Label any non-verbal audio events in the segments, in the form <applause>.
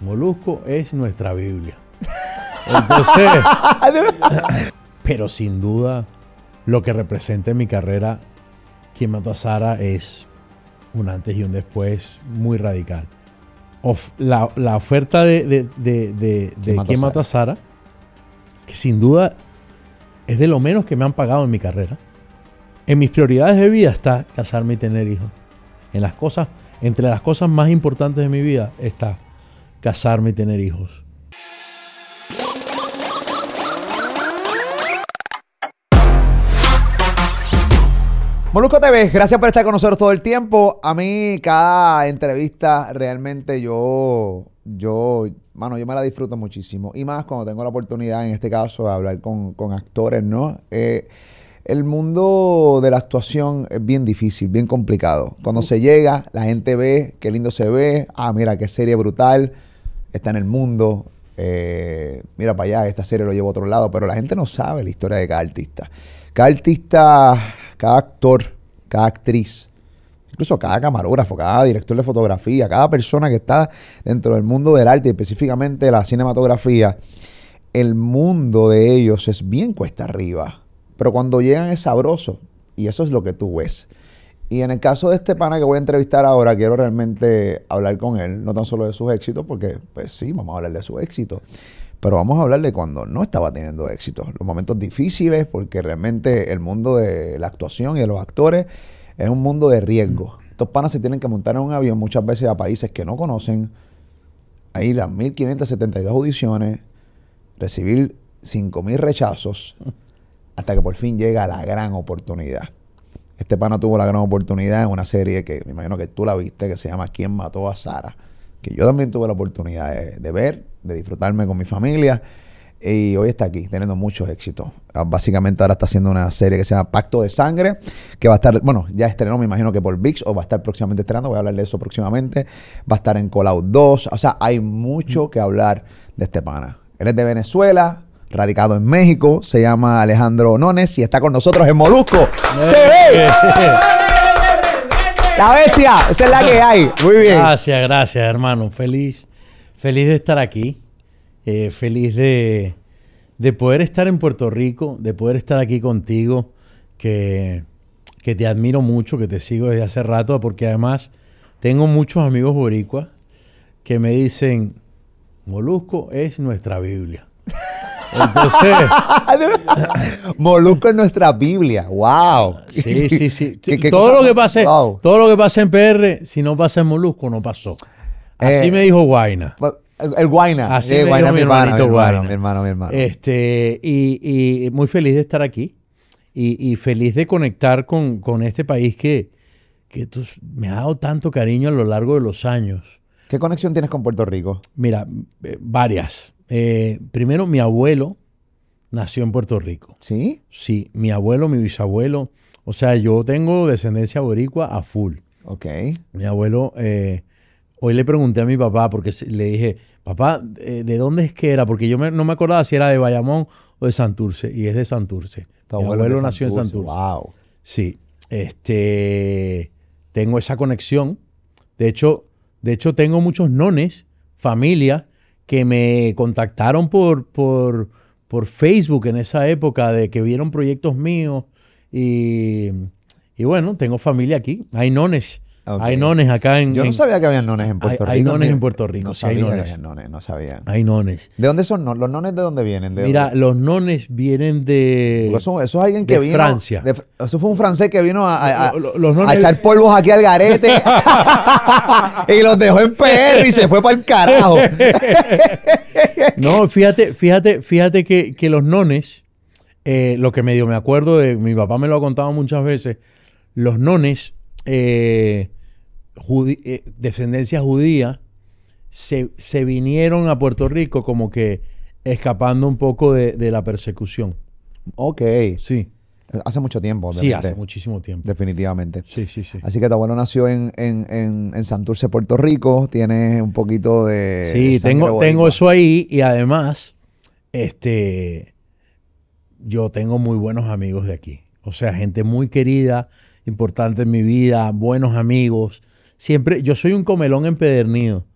Molusco es nuestra Biblia. Entonces, <laughs> pero sin duda, lo que representa en mi carrera, quien mató a Sara es un antes y un después muy radical. la, oferta de, de, de, a Sara? que sin duda es de lo menos que me han pagado en mi carrera. En mis prioridades de vida está casarme y tener hijos. En las cosas, entre las cosas más importantes de mi vida está casarme y tener hijos. Molusco TV, gracias por estar con nosotros todo el tiempo. A mí cada entrevista realmente yo, yo, mano, yo me la disfruto muchísimo. Y más cuando tengo la oportunidad, en este caso, de hablar con, con actores, ¿no? Eh, el mundo de la actuación es bien difícil, bien complicado. Cuando se llega, la gente ve, qué lindo se ve, ah, mira, qué serie brutal está en el mundo, eh, mira para allá, esta serie lo llevo a otro lado, pero la gente no sabe la historia de cada artista. Cada artista, cada actor, cada actriz, incluso cada camarógrafo, cada director de fotografía, cada persona que está dentro del mundo del arte, específicamente la cinematografía, el mundo de ellos es bien cuesta arriba, pero cuando llegan es sabroso y eso es lo que tú ves. Y en el caso de este pana que voy a entrevistar ahora, quiero realmente hablar con él, no tan solo de sus éxitos, porque pues sí, vamos a hablar de sus éxitos, pero vamos a hablar de cuando no estaba teniendo éxito, los momentos difíciles, porque realmente el mundo de la actuación y de los actores es un mundo de riesgo. Estos panas se tienen que montar en un avión muchas veces a países que no conocen, a ir a 1.572 audiciones, recibir 5.000 rechazos, hasta que por fin llega la gran oportunidad. Este pana tuvo la gran oportunidad en una serie que me imagino que tú la viste, que se llama ¿Quién mató a Sara? Que yo también tuve la oportunidad de, ver, de disfrutarme con mi familia. Y hoy está aquí, teniendo muchos éxitos. Ah, básicamente ahora está haciendo una serie que se llama Pacto de Sangre, que va a estar, bueno, ya estrenó, me imagino que por VIX, o va a estar próximamente estrenando, voy a hablar de eso próximamente. Va a estar en Call 2, o sea, hay mucho que hablar de este pana. Él es de Venezuela, radicado en México. Se llama Alejandro Nones y está con nosotros en Molusco La bestia, esa es la que hay. Muy bien. Gracias, gracias, hermano. Feliz, feliz de estar aquí. Eh, feliz de, poder estar en Puerto Rico, de poder estar aquí contigo, que, que te admiro mucho, que te sigo desde hace rato, porque además tengo muchos amigos boricuas que me dicen, Molusco es nuestra Biblia. Entonces. <laughs> Molusco es nuestra Biblia. ¡Wow! Sí, <laughs> sí, sí. todo, lo que pase, todo lo que en PR, si no pasa en Molusco, no pasó. Así eh, me dijo Guaina. El, Guaina. Así eh, me mi, hermano, mi, hermano, mi hermano, Este, y, muy feliz de estar aquí. Y, feliz de conectar con, este país que, me ha dado tanto cariño a lo largo de los años. ¿Qué conexión tienes con Puerto Rico? Mira, eh, varias. Eh, primero mi abuelo nació en Puerto Rico. ¿Sí? Sí, mi abuelo, mi bisabuelo. O sea, yo tengo descendencia boricua a full. Ok. Mi abuelo, eh, hoy le pregunté a mi papá, porque le dije, papá, eh, ¿de dónde es que era? Porque yo no me acordaba si era de Bayamón o de Santurce, y es de Santurce. mi abuelo, nació en Santurce. Wow. Sí. Este, tengo esa conexión. De hecho, de hecho, tengo muchos nones, familias que me contactaron por, por, por Facebook en esa época, de que vieron proyectos míos y, y bueno, tengo familia aquí, hay nones hay nones acá en. Yo no sabía que había nones en Puerto Rico. Hay nones en Puerto Rico. No sabía hay nones. ¿De dónde son ¿Los nones de dónde vienen? Mira, los nones vienen de. Eso, es alguien que vino... de Francia. eso fue un francés que vino a, echar polvos aquí al garete <laughs> <laughs> y los dejó en PR y se fue para el carajo. <laughs> no, fíjate, fíjate, fíjate que, los nones, eh, lo que medio me acuerdo de. Mi papá me lo ha contado muchas veces. Los nones. Eh, eh, descendencia judía se, vinieron a Puerto Rico como que escapando un poco de, la persecución. Ok. Sí. Hace mucho tiempo. Sí, hace muchísimo tiempo. Definitivamente. Sí, sí, sí. Así que tu abuelo nació en, Santurce, Puerto Rico. tiene un poquito de. Sí, tengo, tengo eso ahí y además, este. Yo tengo muy buenos amigos de aquí. O sea, gente muy querida, importante en mi vida, buenos amigos siempre, yo soy un comelón empedernido.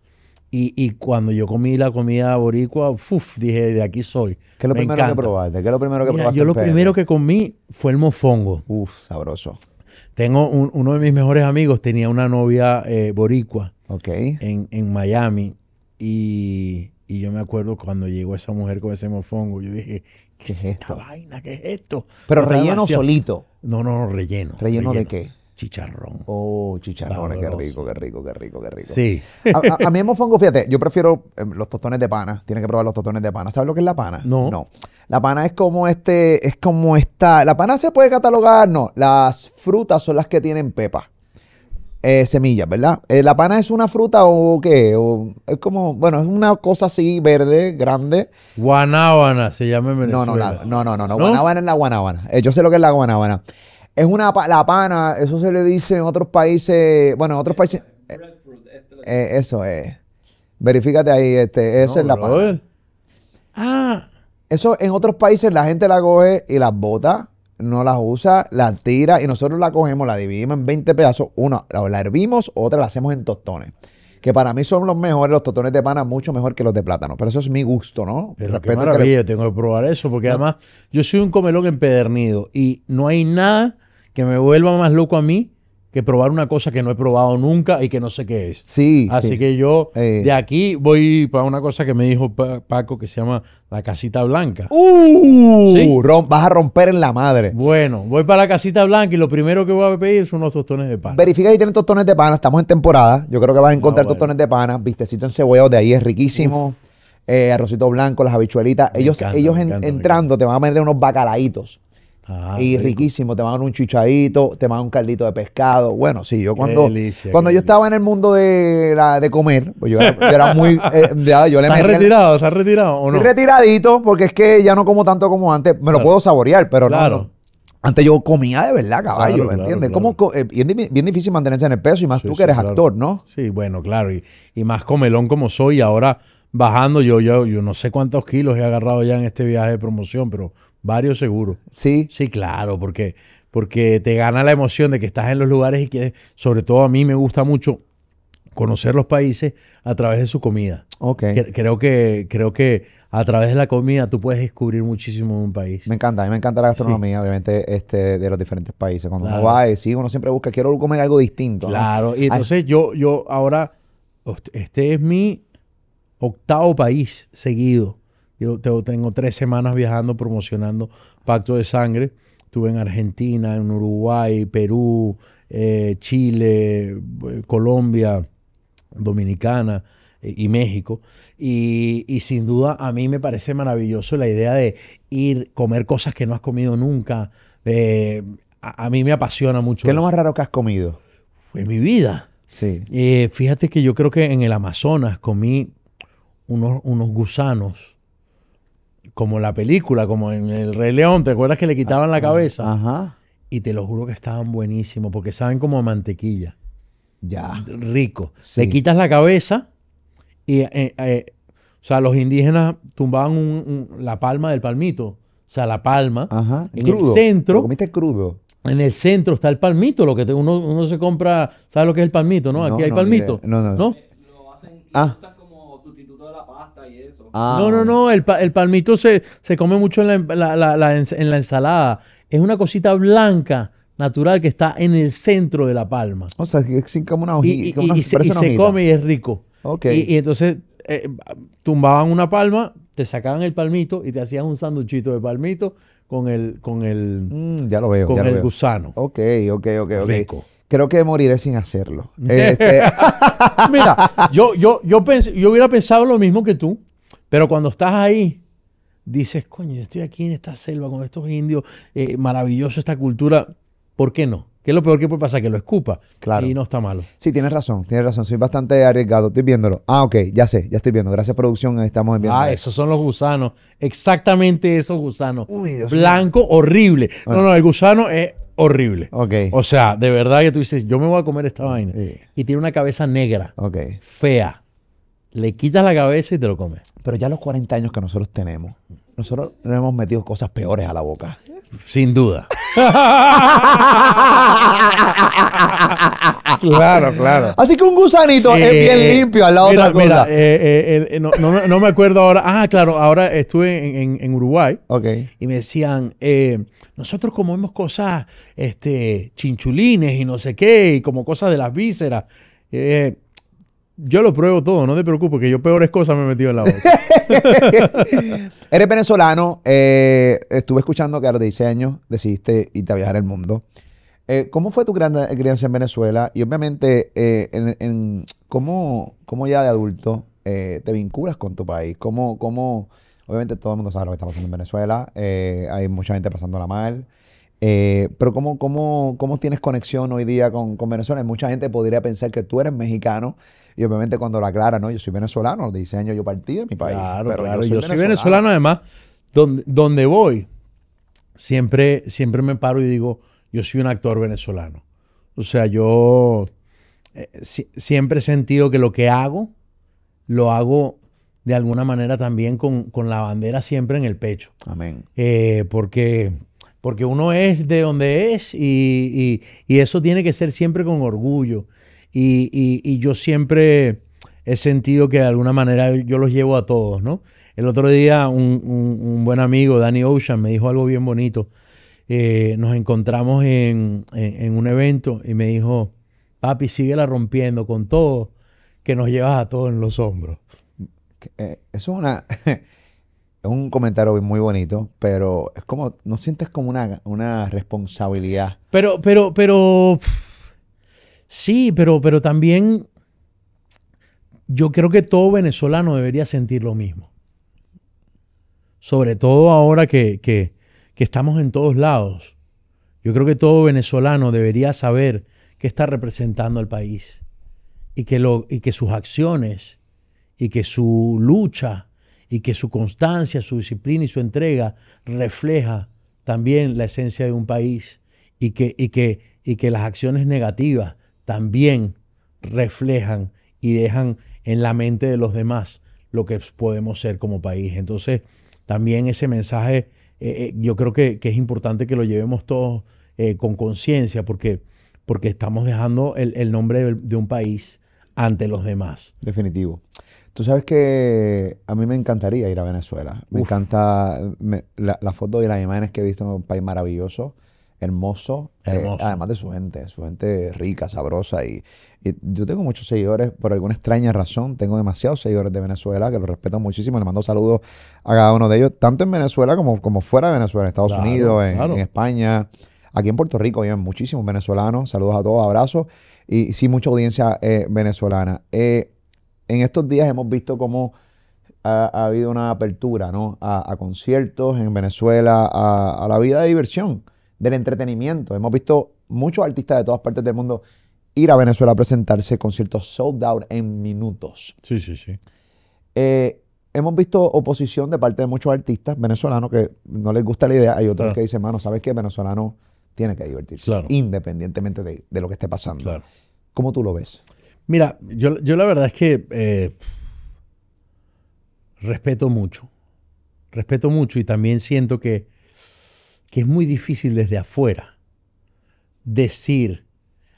Y, cuando yo comí la comida boricua, dije, de aquí soy. ¿Qué es lo primero que probaste? ¿Qué lo primero que probaste? Yo lo primero que comí fue el mofongo. Uf, sabroso. Tengo uno de mis mejores amigos, tenía una novia eh, boricua en, Miami. Y, yo me acuerdo cuando llegó esa mujer con ese mofongo, yo dije, ¿qué, es esta vaina? ¿Qué es esto? Pero relleno solito. No, no, no, relleno. ¿Relleno de qué? Chicharrón. Oh, chicharrón. qué rico, qué rico, qué rico, qué rico. Sí. A, mí en mofongo, fíjate, yo prefiero em, los tostones de pana. Tienes que probar los tostones de pana. ¿Sabes lo que es la pana? No. No. La pana es como este, es como esta. La pana se puede catalogar, no. Las frutas son las que tienen pepa. Eh, semillas, ¿verdad? Eh, la pana es una fruta o qué? es como, bueno, es una cosa así verde, grande. Guanábana se llama No, no, no, no, no, Guanábana es la guanábana. Eh, yo sé lo que es la guanábana. Es una la pana, eso se le dice en otros países, bueno, en otros países. Eh, eh, este eh, eso es. Verifícate ahí, este, esa es la pana. Ah. Eso en otros países la gente la coge y las bota, no las usa, las tira y nosotros la cogemos, la dividimos en 20 pedazos. Una la hervimos, otra la hacemos en tostones. Que para mí son los mejores, los tostones de pana, mucho mejor que los de plátano. Pero eso es mi gusto, ¿no? tengo que probar eso, porque además yo soy un comelón empedernido y no hay nada que me vuelva más loco a mí que probar una cosa que no he probado nunca y que no sé qué es. Sí. Así que yo eh. de aquí voy para una cosa que me dijo Paco que se llama la casita blanca. ¡Uh! vas a romper en la madre. Bueno, voy para la casita blanca y lo primero que voy a pedir son unos tostones de pana. Verifica si tienen tostones de pana. Estamos en temporada. Yo creo que vas a encontrar ah, tostones de pana. Vistecito en huevo de ahí es riquísimo. Eh, arrocito blanco, las habichuelitas. ellos ellos entrando te van a meter unos bacalaitos. Ah, y riquísimo, te mandan un chichadito, te mandan un caldito de pescado. Bueno, sí, yo cuando, cuando yo estaba en el mundo de, la, de comer, pues yo, era, muy... Eh, ¿Estás retirado? retirado o no? Retiradito, porque es que ya no como tanto como antes. Me lo puedo saborear, pero no, Antes yo comía de verdad, caballo, ¿me entiendes? Eh, bien, difícil mantenerse en el peso y más tú que eres actor, ¿no? Sí, bueno, claro. Y, y, más comelón como soy, ahora bajando, yo, yo, yo no sé cuántos kilos he agarrado ya en este viaje de promoción, pero Varios seguro. Sí. Sí, claro, porque, porque te gana la emoción de que estás en los lugares y que, sobre todo a mí me gusta mucho conocer los países a través de su comida. Ok. Creo que, creo que a través de la comida tú puedes descubrir muchísimo de un país. Me encanta, a mí me encanta la gastronomía, obviamente, este, de los diferentes países. Cuando uno va y sí, uno siempre busca, quiero comer algo distinto. Claro, y entonces yo, yo ahora, este es mi octavo país seguido yo tengo tres semanas viajando promocionando Pacto de Sangre. Estuve en Argentina, en Uruguay, Perú, eh, Chile, eh, Colombia, Dominicana eh, y México. Y, sin duda a mí me parece maravilloso la idea de ir, comer cosas que no has comido nunca. a, mí me apasiona mucho. ¿Qué es lo más raro que has comido? En mi vida. Sí. fíjate que yo creo que en el Amazonas comí unos, unos gusanos como la película, como en El Rey León, ¿te acuerdas que le quitaban la ah, cabeza? Ajá. Y te lo juro que estaban buenísimos, porque saben como mantequilla. Ya. Rico. Le quitas la cabeza y, eh, eh, o sea, los indígenas tumbaban la palma del palmito. O sea, la palma. Ajá. En el centro. comiste crudo. En el centro está el palmito, lo que uno, uno, se compra, ¿sabes lo que es el palmito, no? Aquí hay palmito. no, no. ¿No? Lo ah. hacen, como sustituto de la pasta y eso. Ah. No, no, no, el, palmito se, se, come mucho en la, en la ensalada. Es una cosita blanca natural que está en el centro de la palma. O sea, es como una hojita. Y, se, come y es rico. Okay. Y, entonces eh, tumbaban una palma, te sacaban el palmito y te hacían un sanduchito de palmito con el, con el, mm, ya lo veo, el gusano. Ok, ok, ok, ok. Creo que moriré sin hacerlo. <laughs> Este Mira, yo, yo, yo, yo hubiera pensado lo mismo que tú. Pero cuando estás ahí, dices, coño, yo estoy aquí en esta selva con estos indios, eh, maravilloso esta cultura, ¿por qué no? ¿Qué es lo peor que puede pasar? Que lo escupa. Claro. Y no está malo. Sí, tienes razón, tienes razón. Soy bastante arriesgado. Estoy viéndolo. Ah, ok, ya sé, ya estoy viendo. Gracias, producción. Estamos viendo. Ah, esos son los gusanos. Exactamente esos gusanos. Blanco, horrible. No, no, el gusano es horrible. Ok. O sea, de verdad que tú dices, yo me voy a comer esta vaina. Y tiene una cabeza negra. Ok. Fea le quitas la cabeza y te lo comes. Pero ya los 40 años que nosotros tenemos, nosotros nos hemos metido cosas peores a la boca. Sin duda. <laughs> claro, claro. Así que un gusanito es bien limpio al lado otra cosa. Eh, eh, eh, mira, no, me acuerdo ahora. Ah, claro, ahora estuve en, Uruguay. Ok. Y me decían, nosotros comemos cosas, este, chinchulines y no sé qué, y como cosas de las vísceras yo lo pruebo todo, no te preocupes, que yo peores cosas me he metido en la boca. <laughs> Eres venezolano, eh, estuve escuchando que a los 16 años decidiste irte a viajar el mundo. Eh, ¿Cómo fue tu gran eh, crianza en Venezuela? Y obviamente, en, ¿cómo, ya de adulto te vinculas con tu país? ¿Cómo, ¿Cómo, obviamente todo el mundo sabe lo que está pasando en Venezuela, hay mucha gente pasándola mal. pero ¿cómo, cómo, cómo tienes conexión hoy día con Venezuela? Mucha gente podría pensar que tú eres mexicano y obviamente cuando la aclara, ¿no? Yo soy venezolano, los años yo partí de mi país. Claro, pero Yo, soy, venezolano. además, donde, donde voy, siempre, siempre me paro y digo, yo soy un actor venezolano. O sea, yo eh, siempre he sentido que lo que hago, lo hago de alguna manera también con, la bandera siempre en el pecho. Amén. Eh, porque, porque uno es de donde es y, y, eso tiene que ser siempre con orgullo y, yo siempre he sentido que de alguna manera yo los llevo a todos, ¿no? El otro día un, buen amigo, Danny Ocean, me dijo algo bien bonito. Eh, nos encontramos en, un evento y me dijo, papi, síguela rompiendo con todo, que nos llevas a todos en los hombros. Eh, eso es una... <laughs> es un comentario muy bonito, pero es como, no sientes como una, una responsabilidad. Pero, pero, pero... Sí, pero, pero también yo creo que todo venezolano debería sentir lo mismo. Sobre todo ahora que, estamos en todos lados. Yo creo que todo venezolano debería saber que está representando al país y que, lo, y que sus acciones y que su lucha y que su constancia, su disciplina y su entrega refleja también la esencia de un país y que, que, y que las acciones negativas también reflejan y dejan en la mente de los demás lo que podemos ser como país. Entonces, también ese mensaje eh, eh, yo creo que, es importante que lo llevemos todos eh, con conciencia porque, porque estamos dejando el, nombre de un país ante los demás. Definitivo. Tú sabes que a mí me encantaría ir a Venezuela. Me encanta fotos la, foto y las imágenes que he visto en un país maravilloso. Eh, hermoso, además de su gente, su gente rica, sabrosa. Y, yo tengo muchos seguidores, por alguna extraña razón, tengo demasiados seguidores de Venezuela que los respeto muchísimo. Le mando saludos a cada uno de ellos, tanto en Venezuela como, como fuera de Venezuela, en Estados Unidos, en, España. Aquí en Puerto Rico viven muchísimos venezolanos. Saludos a todos, abrazos. Y sí, mucha audiencia eh, venezolana. Eh, en estos días hemos visto cómo... Ha, habido una apertura ¿no? a, conciertos en Venezuela, a, la vida de diversión del entretenimiento. Hemos visto muchos artistas de todas partes del mundo ir a Venezuela a presentarse conciertos sold out en minutos. Sí, sí, sí. Eh, hemos visto oposición de parte de muchos artistas venezolanos que no les gusta la idea. Hay otros que dicen, mano, ¿sabes qué? Venezolano tiene que divertirse, independientemente de, lo que esté pasando. Claro. ¿Cómo tú lo ves? Mira, yo, la verdad es que eh, respeto mucho. Respeto mucho y también siento que que es muy difícil desde afuera decir,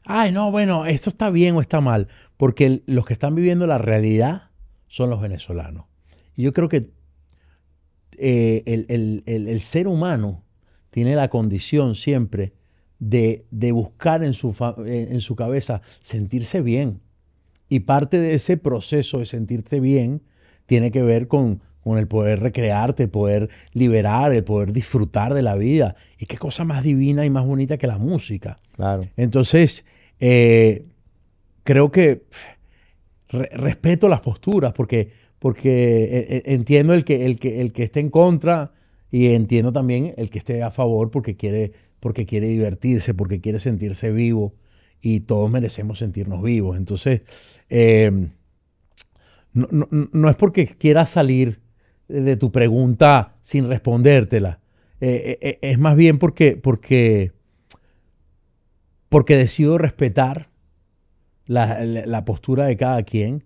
ay, no, bueno, esto está bien o está mal, porque los que están viviendo la realidad son los venezolanos. Y yo creo que eh, el, ser humano tiene la condición siempre de, buscar en su, eh, en su cabeza sentirse bien. Y parte de ese proceso de sentirte bien tiene que ver con con el poder recrearte, el poder liberar, el poder disfrutar de la vida. Y qué cosa más divina y más bonita que la música. Claro. Entonces, eh, creo que respeto las posturas porque, porque eh, eh, entiendo el que, el, que, el que esté en contra y entiendo también el que esté a favor porque quiere, porque quiere divertirse, porque quiere sentirse vivo y todos merecemos sentirnos vivos. Entonces, no, es porque quiera salir de tu pregunta sin respondértela. Eh, eh, eh, es más bien porque, porque, porque decido respetar la, postura de cada quien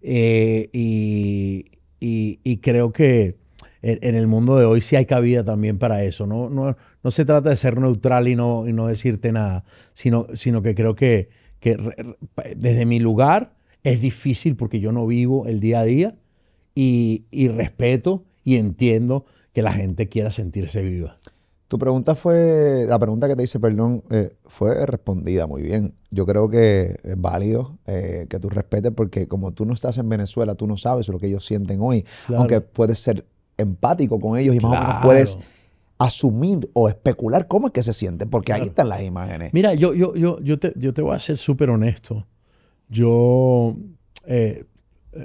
y, creo que en, el mundo de hoy sí hay cabida también para eso. No, se trata de ser neutral y no, no decirte nada, sino, sino que creo que, desde mi lugar es difícil porque yo no vivo el día a día y, respeto y entiendo que la gente quiera sentirse viva. Tu pregunta fue, la pregunta que te hice, perdón, eh, fue respondida muy bien. Yo creo que es válido eh, que tú respetes porque como tú no estás en Venezuela, tú no sabes lo que ellos sienten hoy. Aunque puedes ser empático con ellos y más o menos puedes asumir o especular cómo es que se siente porque ahí están las imágenes. Mira, yo, yo, yo, yo, te, yo te voy a ser súper honesto. Yo eh,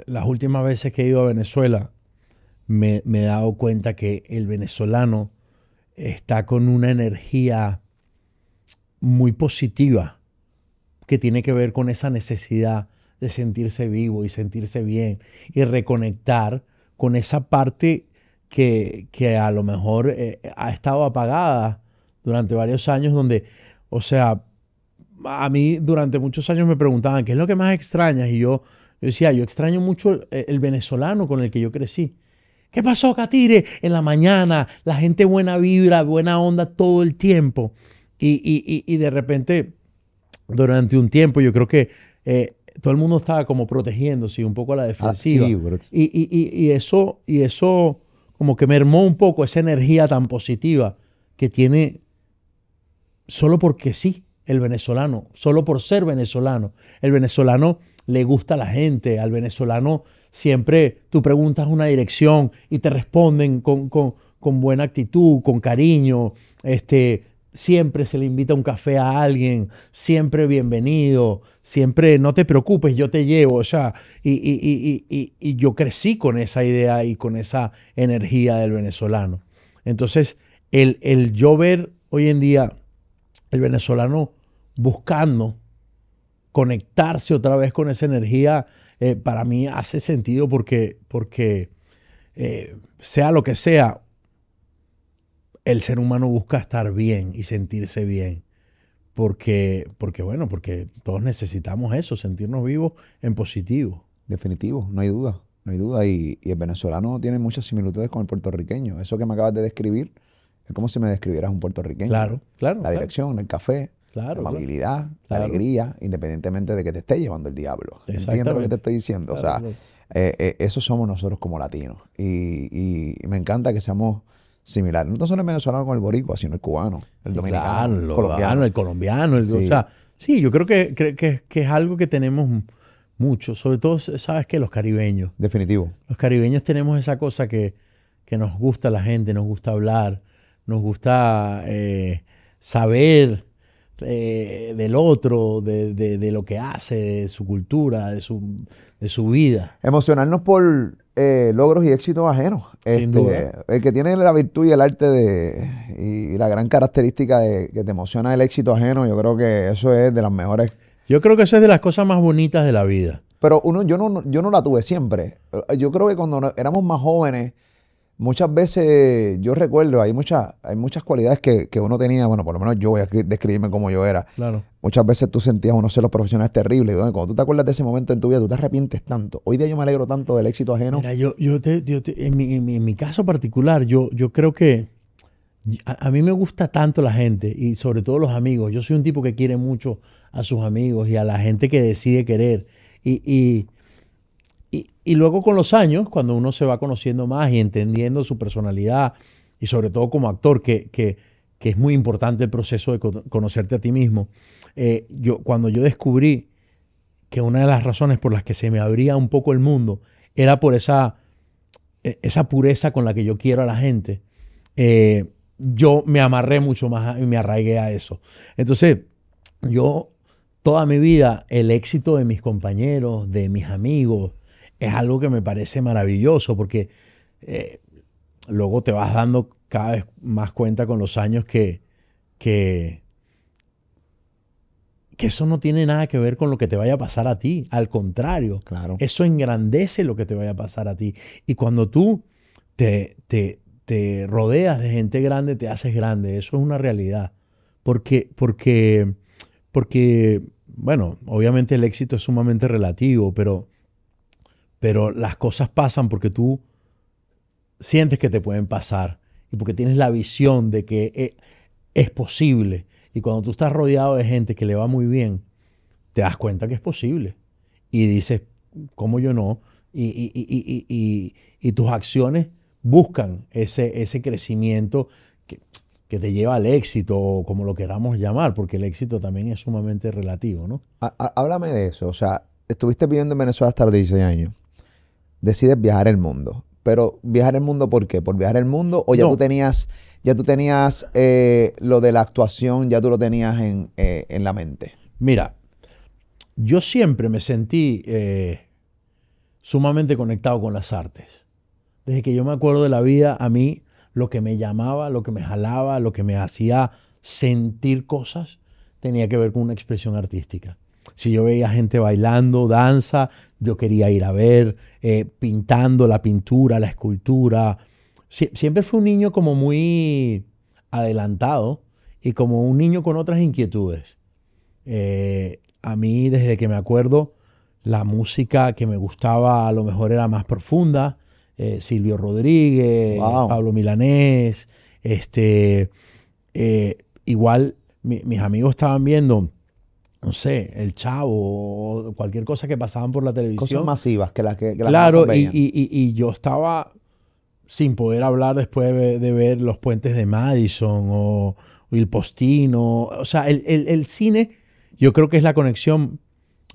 las últimas veces que he ido a Venezuela, me, he dado cuenta que el venezolano está con una energía muy positiva que tiene que ver con esa necesidad de sentirse vivo y sentirse bien y reconectar con esa parte que, a lo mejor eh, ha estado apagada durante varios años donde, o sea, a mí durante muchos años me preguntaban, ¿qué es lo que más extrañas? Y yo, yo decía, yo extraño mucho eh, el, venezolano con el que yo crecí. ¿Qué pasó, Catire? En la mañana, la gente buena vibra, buena onda todo el tiempo. Y, de repente, durante un tiempo, yo creo que eh, todo el mundo estaba como protegiéndose un poco a la ah, defensiva. Y, eso, y eso como que mermó un poco esa energía tan positiva que tiene solo porque sí el venezolano, solo por ser venezolano. El venezolano le gusta a la gente, al venezolano siempre tú preguntas una dirección y te responden con, con, buena actitud, con cariño, este, siempre se le invita un café a alguien, siempre bienvenido, siempre no te preocupes, yo te llevo, o sea, y, yo crecí con esa idea y con esa energía del venezolano. Entonces, el, el yo ver hoy en día el venezolano buscando conectarse otra vez con esa energía, eh, para mí hace sentido porque, porque eh, sea lo que sea, el ser humano busca estar bien y sentirse bien. Porque, porque bueno, porque todos necesitamos eso, sentirnos vivos en positivo. Definitivo, no hay duda, no hay duda. Y, y el venezolano tiene muchas similitudes con el puertorriqueño. Eso que me acabas de describir, es como si me describieras un puertorriqueño. Claro, claro. La dirección, el café, la amabilidad, la alegría, independientemente de que te esté llevando el diablo. Entiendo lo que te estoy diciendo. O sea, eh, eh, eso somos nosotros como latinos. Y, me encanta que seamos similares. No solo el venezolano con el boricua, sino el cubano, el dominicano, el colombiano. El colombiano O sea, sí, yo creo que, es algo que tenemos mucho. Sobre todo, ¿sabes que Los caribeños. Definitivo. Los caribeños tenemos esa cosa que, que nos gusta la gente, nos gusta hablar nos gusta eh, saber eh, del otro, de, lo que hace, de su cultura, de su, vida. Emocionarnos por eh, logros y éxitos ajenos. Este, el que tiene la virtud y el arte de, y, la gran característica de que te emociona el éxito ajeno, yo creo que eso es de las mejores. Yo creo que eso es de las cosas más bonitas de la vida. Pero uno, yo no, yo no la tuve siempre. Yo creo que cuando éramos más jóvenes, muchas veces yo recuerdo, hay, muchas hay muchas cualidades que, uno tenía, bueno, por lo menos yo voy a describirme como yo era. Claro. Muchas veces tú sentías uno unos los profesionales terribles. Y cuando tú te acuerdas de ese momento en tu vida, tú te arrepientes tanto. Hoy día yo me alegro tanto del éxito ajeno. Mira, yo, yo, te, en, mi, en, caso particular, yo, yo creo que a, mí me gusta tanto la gente y sobre todo los amigos. Yo soy un tipo que quiere mucho a sus amigos y a la gente que decide querer. y y, luego con los años, cuando uno se va conociendo más y entendiendo su personalidad, y sobre todo como actor, que, es muy importante el proceso de conocerte a ti mismo, eh, yo, cuando yo descubrí que una de las razones por las que se me abría un poco el mundo era por esa, e, esa pureza con la que yo quiero a la gente, eh, yo me amarré mucho más y me arraigué a eso. Entonces, yo toda mi vida, el éxito de mis compañeros, de mis amigos, es algo que me parece maravilloso porque eh, luego te vas dando cada vez más cuenta con los años que, que, eso no tiene nada que ver con lo que te vaya a pasar a ti. Al contrario, claro. eso engrandece lo que te vaya a pasar a ti. Y cuando tú te, te, rodeas de gente grande, te haces grande. Eso es una realidad. Porque, porque, bueno, obviamente el éxito es sumamente relativo, pero pero las cosas pasan porque tú sientes que te pueden pasar y porque tienes la visión de que eh, es posible. Y cuando tú estás rodeado de gente que le va muy bien, te das cuenta que es posible. Y dices, ¿cómo yo no? Y, tus acciones buscan ese, crecimiento que, te lleva al éxito, o como lo queramos llamar, porque el éxito también es sumamente relativo, ¿no? Háblame de eso. O sea, estuviste viviendo en Venezuela hasta los 16 años decides viajar el mundo. Pero viajar el mundo, ¿por qué? ¿Por viajar el mundo? ¿O ya tú tenías, ya tú tenías eh, lo de la actuación, ya tú lo tenías en, eh, la mente? Mira, yo siempre me sentí eh, sumamente conectado con las artes. Desde que yo me acuerdo de la vida, a mí lo que me llamaba, lo que me jalaba, lo que me hacía sentir cosas, tenía que ver con una expresión artística. Si yo veía gente bailando, danza, yo quería ir a ver, eh, pintando la pintura, la escultura. siempre fui un niño como muy adelantado y como un niño con otras inquietudes. Eh, a mí, desde que me acuerdo, la música que me gustaba a lo mejor era más profunda. Eh, Silvio Rodríguez, Pablo Milanés, este, igual mis amigos estaban viendo no sé, el chavo, o cualquier cosa que pasaban por la televisión. Cosas masivas que las que, Claro, y, y, yo estaba sin poder hablar después de, ver los puentes de Madison o, el postino. O sea, el, el, cine yo creo que es la conexión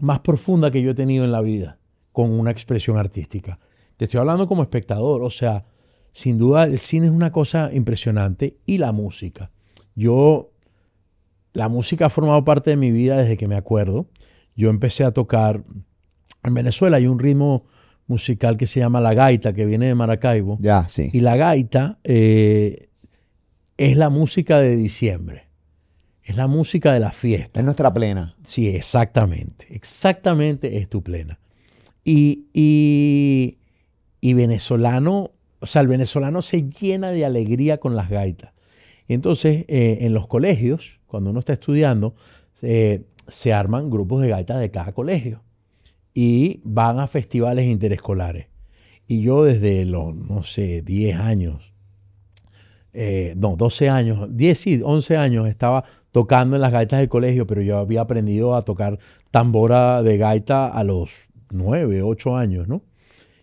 más profunda que yo he tenido en la vida con una expresión artística. Te estoy hablando como espectador, o sea, sin duda el cine es una cosa impresionante y la música. Yo la música ha formado parte de mi vida desde que me acuerdo. Yo empecé a tocar. En Venezuela hay un ritmo musical que se llama la gaita, que viene de Maracaibo. Ya, sí. Y la gaita eh, es la música de diciembre. Es la música de la fiesta. Es nuestra plena. Sí, exactamente. Exactamente es tu plena. Y, y, venezolano, o sea, el venezolano se llena de alegría con las gaitas. Entonces, eh, en los colegios, cuando uno está estudiando, eh, se arman grupos de gaitas de cada colegio y van a festivales interescolares. Y yo desde los, no sé, 10 años, eh, no, 12 años, 10 y 11 años estaba tocando en las gaitas del colegio, pero yo había aprendido a tocar tambora de gaita a los 9, 8 años, ¿no?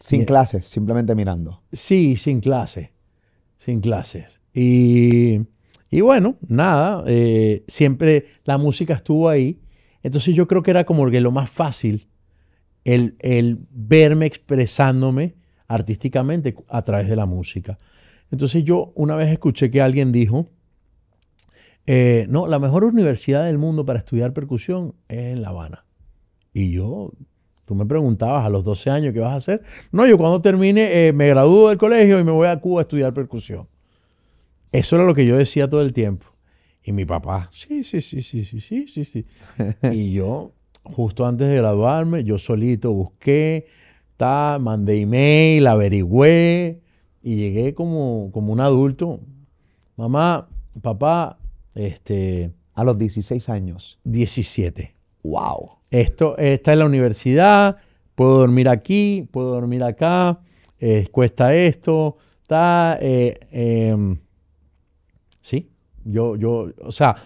Sin clases, simplemente mirando. Sí, sin clases, sin clases. Y y bueno, nada, eh, siempre la música estuvo ahí. Entonces yo creo que era como lo más fácil el, verme expresándome artísticamente a través de la música. Entonces yo una vez escuché que alguien dijo, eh, no, la mejor universidad del mundo para estudiar percusión es en La Habana. Y yo, tú me preguntabas a los 12 años qué vas a hacer. No, yo cuando termine eh, me gradúo del colegio y me voy a Cuba a estudiar percusión. Eso era lo que yo decía todo el tiempo. Y mi papá, sí, sí, sí, sí, sí, sí, sí, sí. <laughs> Y yo, justo antes de graduarme, yo solito busqué, ta, mandé email, averigüé y llegué como, un adulto. Mamá, papá, este... A los 16 años. 17. ¡Wow! Esto, está en la universidad, puedo dormir aquí, puedo dormir acá, eh, cuesta esto, ta, eh, em, ¿sí? Yo, yo, o sea,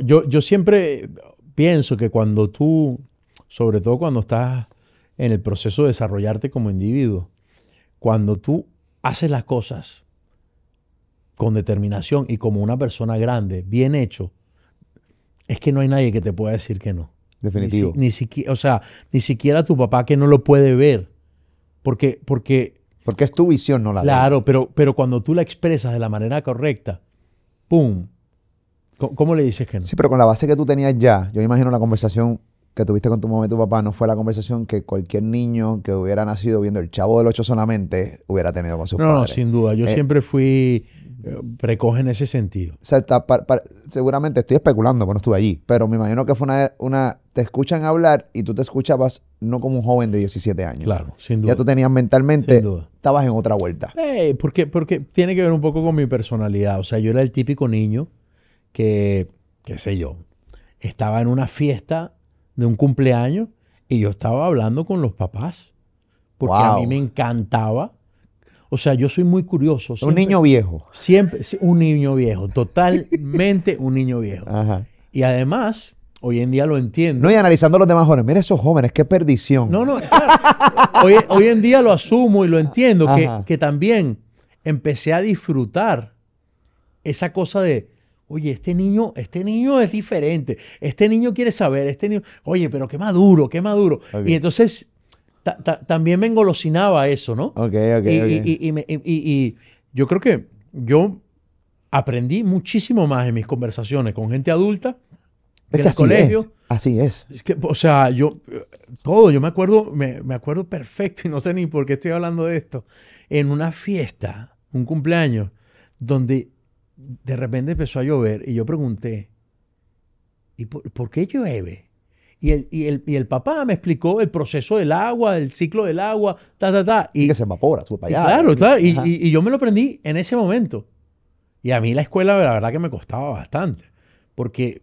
yo, siempre pienso que cuando tú, sobre todo cuando estás en el proceso de desarrollarte como individuo, cuando tú haces las cosas con determinación y como una persona grande, bien hecho, es que no hay nadie que te pueda decir que no. Definitivo. Ni, siquiera, o sea, ni siquiera tu papá que no lo puede ver. Porque, porque. Porque es tu visión, no la Claro, pero, pero cuando tú la expresas de la manera correcta, ¡Pum! ¿Cómo, le dices que no? Sí, pero con la base que tú tenías ya, yo imagino la conversación que tuviste con tu mamá y tu papá no fue la conversación que cualquier niño que hubiera nacido viendo El Chavo del Ocho solamente hubiera tenido con sus no, No, sin duda. Yo eh, siempre fui eh, precoz en ese sentido. O sea, está, seguramente estoy especulando, porque no estuve allí, pero me imagino que fue una, una... Te escuchan hablar y tú te escuchabas no como un joven de 17 años. Claro, sin duda. Ya tú tenías mentalmente... Sin duda. Estabas en otra vuelta. Eh, porque, porque tiene que ver un poco con mi personalidad. O sea, yo era el típico niño que, qué sé yo, estaba en una fiesta de un cumpleaños y yo estaba hablando con los papás, porque a mí me encantaba. O sea, yo soy muy curioso. un niño viejo. Siempre, un niño viejo, totalmente un niño viejo. Y además, Hoy en día lo entiendo. No, y analizando los demás jóvenes, mira esos jóvenes, qué perdición. No, no, hoy, en día lo asumo y lo entiendo, que, también empecé a disfrutar esa cosa de, Oye, este niño, este niño es diferente. Este niño quiere saber. Este niño, oye, pero qué maduro, qué maduro. Y entonces también me engolosinaba eso, ¿no? Ok, ok. Y, Y, yo creo que yo aprendí muchísimo más en mis conversaciones con gente adulta en el colegio. Así es. que, o sea, yo todo, yo me acuerdo, me, me, acuerdo perfecto y no sé ni por qué estoy hablando de esto. En una fiesta, un cumpleaños, donde de repente empezó a llover y yo pregunté, ¿y por, qué llueve? Y el, y, el, papá me explicó el proceso del agua, el ciclo del agua, ta, ta, ta. Y, que se evapora, sube para claro, claro. Y, yo me lo aprendí en ese momento. Y a mí la escuela, la verdad que me costaba bastante. Porque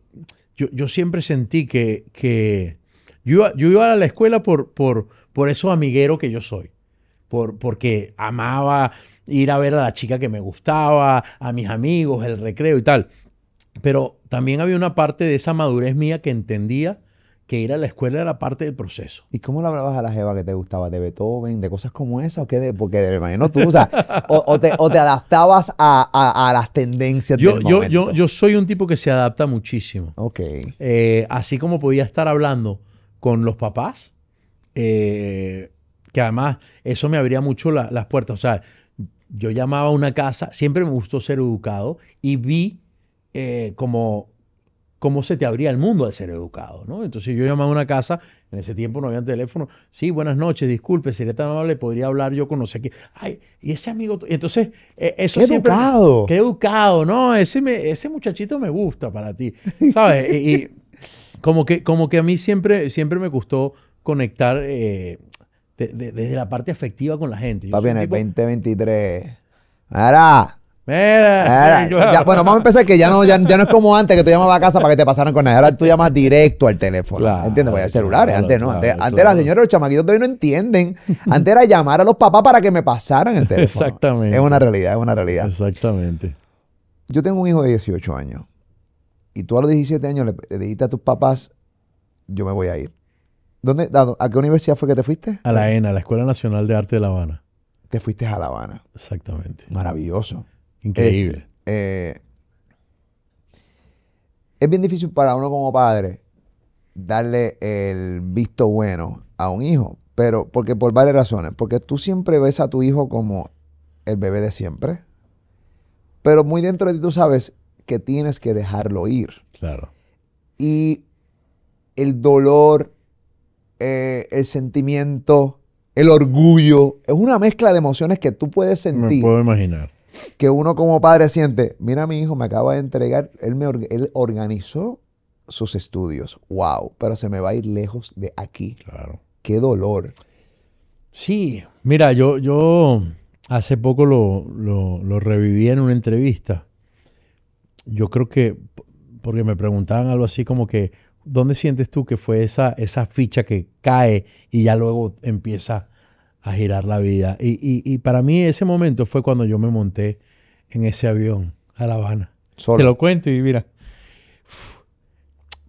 yo, siempre sentí que, yo, iba, a la escuela por, por, por eso amiguero que yo soy. Por, porque amaba ir a ver a la chica que me gustaba, a mis amigos, el recreo y tal. Pero también había una parte de esa madurez mía que entendía que ir a la escuela era parte del proceso. ¿Y cómo le hablabas a la jeva que te gustaba? ¿De Beethoven? ¿De cosas como esa? ¿O qué porque de imagino tú, o, o, te, o adaptabas a, las tendencias yo, yo, Yo, soy un tipo que se adapta muchísimo. Ok. Eh, así como podía estar hablando con los papás, eh, que además eso me abría mucho las puertas. O sea, yo llamaba a una casa, siempre me gustó ser educado y vi eh, como cómo se te abría el mundo al ser educado, ¿no? Entonces yo llamaba a una casa, en ese tiempo no había teléfono, sí, buenas noches, disculpe, sería tan amable, podría hablar yo con no sé quién. Ay, y ese amigo, entonces, eh, eso qué educado! ¡Qué educado! No, ese, me, ese muchachito me gusta para ti, ¿sabes? y, como, que, como que a mí siempre, siempre me gustó conectar eh, desde la parte afectiva con la gente. Va bien el 2023. Ahora, Mira, bueno, vamos a empezar que ya no, es como antes que tú llamabas a casa para que te pasaran con nadie. Ahora tú llamas directo al teléfono. ¿Entiendes? Voy pues a celulares. antes no. antes, las los chamaquitos de hoy no entienden. Antes era llamar a los papás para que me pasaran el teléfono. Exactamente. Es una realidad, es una realidad. Exactamente. Yo tengo un hijo de 18 años. Y tú a los 17 años le, le dijiste a tus papás, yo me voy a ir a, a, qué universidad fue que te fuiste? A la ENA, la Escuela Nacional de Arte de La Habana. Te fuiste a La Habana. Exactamente. Maravilloso. Increíble. Este, eh, es bien difícil para uno como padre darle el visto bueno a un hijo, pero porque por varias razones, porque tú siempre ves a tu hijo como el bebé de siempre, pero muy dentro de ti tú sabes que tienes que dejarlo ir. Claro. Y el dolor, eh, el sentimiento, el orgullo. Es una mezcla de emociones que tú puedes sentir. Me puedo imaginar. Que uno como padre siente, mira mi hijo me acaba de entregar, él, me organizó sus estudios. ¡Wow! Pero se me va a ir lejos de aquí. Claro. ¡Qué dolor! Sí, mira, yo, yo hace poco lo, lo, reviví en una entrevista. Yo creo que, porque me preguntaban algo así como que, ¿dónde sientes tú que fue esa, esa ficha que cae y ya luego empieza a girar la vida? Y, para mí ese momento fue cuando yo me monté en ese avión a La Habana. Te lo cuento y mira.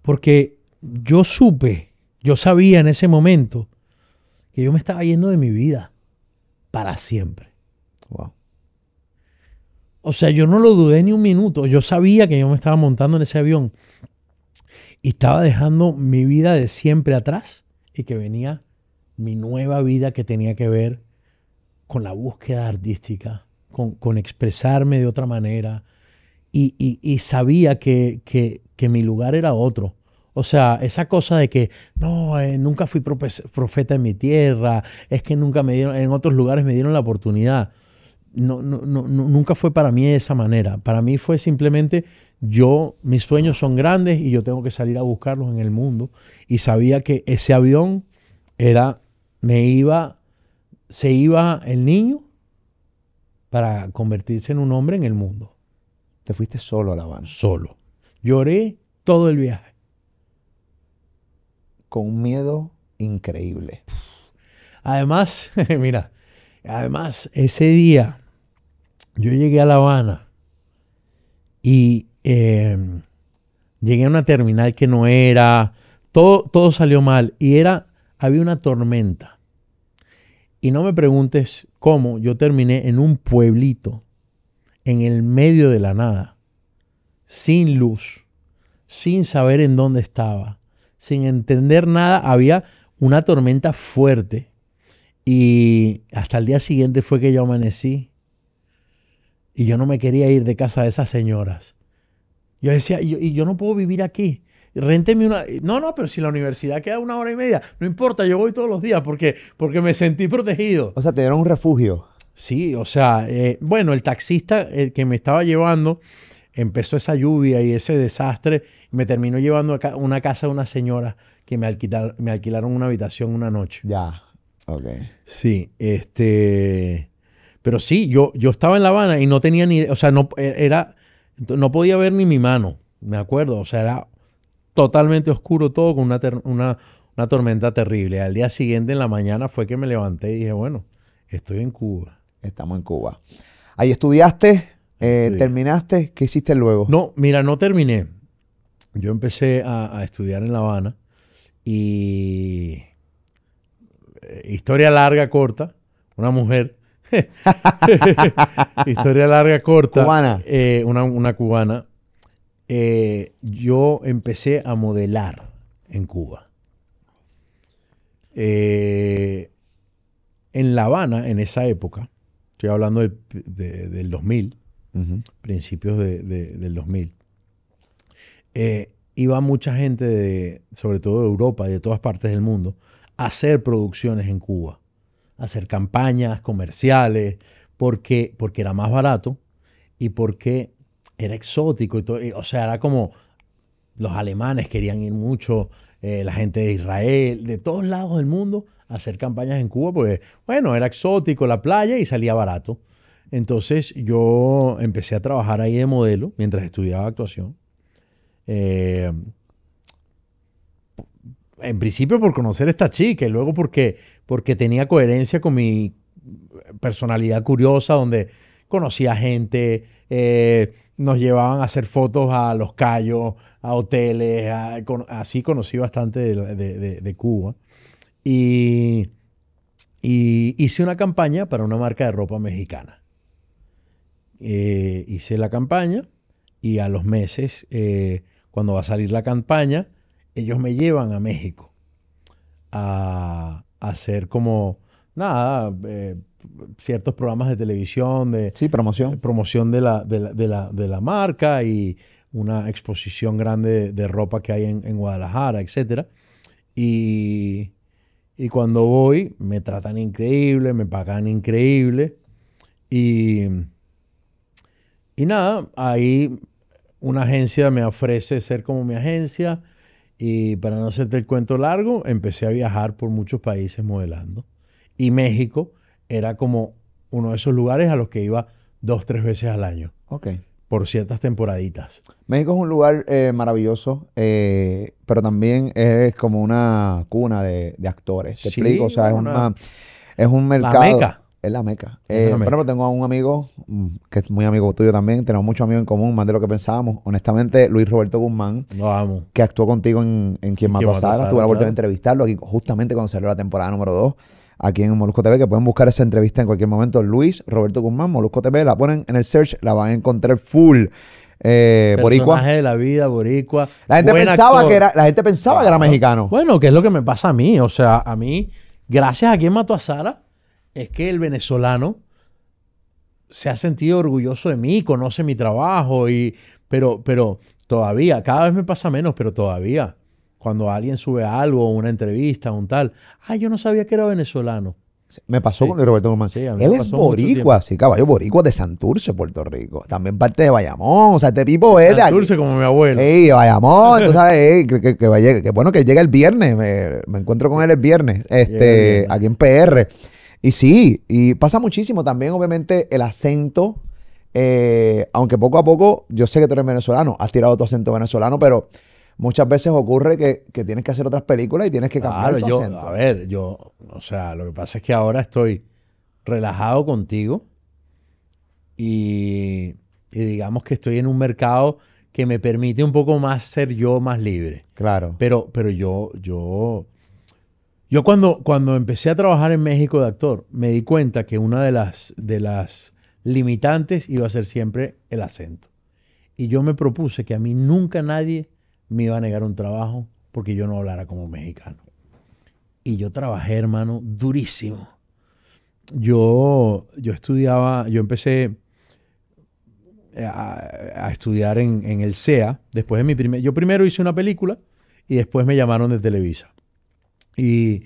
Porque yo supe, yo sabía en ese momento que yo me estaba yendo de mi vida para siempre. Wow. O sea, yo no lo dudé ni un minuto. Yo sabía que yo me estaba montando en ese avión y estaba dejando mi vida de siempre atrás y que venía mi nueva vida que tenía que ver con la búsqueda artística, con, expresarme de otra manera y, sabía que, que, que, mi lugar era otro. O sea, esa cosa de que no, eh, nunca fui profeta en mi tierra, es que nunca me dieron, en otros lugares me dieron la oportunidad. No, no, nunca fue para mí de esa manera. Para mí fue simplemente yo, mis sueños son grandes y yo tengo que salir a buscarlos en el mundo. Y sabía que ese avión era, me iba, se iba el niño para convertirse en un hombre en el mundo. Te fuiste solo a La Habana. Solo. Lloré todo el viaje. Con miedo increíble. Además, <laughs> mira, además ese día yo llegué a La Habana y Em, llegué a una terminal que no era, todo, todo salió mal y era, había una tormenta. Y no me preguntes cómo, yo terminé en un pueblito, en el medio de la nada, sin luz, sin saber en dónde estaba, sin entender nada, había una tormenta fuerte. Y hasta el día siguiente fue que yo amanecí. Y yo no me quería ir de casa de esas señoras. Yo decía, y yo, yo no puedo vivir aquí. Rénteme una. No, no, pero si la universidad queda una hora y media, no importa, yo voy todos los días porque, porque me sentí protegido. O sea, te dieron un refugio. Sí, o sea, eh, bueno, el taxista eh, que me estaba llevando empezó esa lluvia y ese desastre. Me terminó llevando a una casa de una señora que me, alquilaron una habitación una noche. Ya, ok. Sí, este. Pero sí, yo, yo estaba en La Habana y no tenía ni. O sea, no e, era no podía ver ni mi mano, me acuerdo. O sea, era totalmente oscuro todo con una, una, una tormenta terrible. Al día siguiente, en la mañana, fue que me levanté y dije, bueno, estoy en Cuba. Estamos en Cuba. Ahí estudiaste, eh, terminaste, ¿qué hiciste luego? No, mira, no terminé. Yo empecé a, a estudiar en La Habana y eh, historia larga, corta, una mujer <laughs> Historia larga, corta. Eh, una, cubana. Eh, yo empecé a modelar en Cuba. Eh, en La Habana, en esa época, estoy hablando del 2000, principios del 2000, iba mucha gente, de, sobre todo de Europa y de todas partes del mundo, a hacer producciones en Cuba hacer campañas comerciales, porque, porque era más barato y porque era exótico. Y todo, o sea, era como los alemanes querían ir mucho, eh, la gente de Israel, de todos lados del mundo, a hacer campañas en Cuba, porque, bueno, era exótico la playa y salía barato. Entonces yo empecé a trabajar ahí de modelo mientras estudiaba actuación. Eh, en principio por conocer esta chica y luego porque porque tenía coherencia con mi personalidad curiosa, donde conocía gente, eh, nos llevaban a hacer fotos a los callos, a hoteles, así conocí bastante de, Cuba. Y, hice una campaña para una marca de ropa mexicana. Eh, hice la campaña y a los meses, eh, cuando va a salir la campaña, ellos me llevan a México a, hacer como, nada, eh, ciertos programas de televisión, de sí, promoción, de eh, promoción de la, de, la, de, la, de la marca y una exposición grande de, ropa que hay en, Guadalajara, etc. Y, cuando voy, me tratan increíble, me pagan increíble. Y, y nada, ahí una agencia me ofrece ser como mi agencia y para no hacerte el cuento largo, empecé a viajar por muchos países modelando. Y México era como uno de esos lugares a los que iba dos, tres veces al año. Ok. Por ciertas temporaditas. México es un lugar eh, maravilloso, eh, pero también es como una cuna de, de actores. ¿Te explico? O sea, es, una, es un mercado. Es la meca. pero eh, pues tengo a un amigo mm, que es muy amigo tuyo también. Tenemos muchos amigos en común, más de lo que pensábamos. Honestamente, Luis Roberto Guzmán, Vamos. que actuó contigo en, en Quien Mató a Sara. Tuve la oportunidad de entrevistarlo aquí justamente cuando salió la temporada número 2 aquí en Molusco TV, que pueden buscar esa entrevista en cualquier momento. Luis Roberto Guzmán, Molusco TV, la ponen en el search, la van a encontrar full. Eh, boricua. de la vida, boricua. La gente pensaba, que era, la gente pensaba que era mexicano. Bueno, que es lo que me pasa a mí. O sea, a mí, gracias a quien mató a Sara, es que el venezolano se ha sentido orgulloso de mí, conoce mi trabajo, y, pero, pero todavía, cada vez me pasa menos, pero todavía, cuando alguien sube algo, una entrevista, un tal, ay, yo no sabía que era venezolano. Me pasó con con Roberto Guzmán. Él es boricua, sí, caballo, boricua de Santurce, Puerto Rico. También parte de Bayamón. O sea, este tipo es de Santurce como mi abuelo. Sí, Bayamón, tú <laughs> sabes, ey, que, bueno que llega el viernes. Me, encuentro con él el viernes. Este, aquí en PR. Y sí, y pasa muchísimo también, obviamente, el acento. Eh, aunque poco a poco, yo sé que tú eres venezolano, has tirado tu acento venezolano, pero muchas veces ocurre que, tienes que hacer otras películas y tienes que cambiar claro, acento. A ver, yo, o sea, lo que pasa es que ahora estoy relajado contigo y, y digamos que estoy en un mercado que me permite un poco más ser yo más libre. Claro. Pero, pero yo, yo, yo cuando, cuando empecé a trabajar en México de actor, me di cuenta que una de las, de las limitantes iba a ser siempre el acento. Y yo me propuse que a mí nunca nadie me iba a negar un trabajo porque yo no hablara como mexicano. Y yo trabajé, hermano, durísimo. Yo, yo estudiaba, yo empecé eh, a, estudiar en, en el SEA. Después mi primer, yo primero hice una película y después me llamaron de Televisa. Y,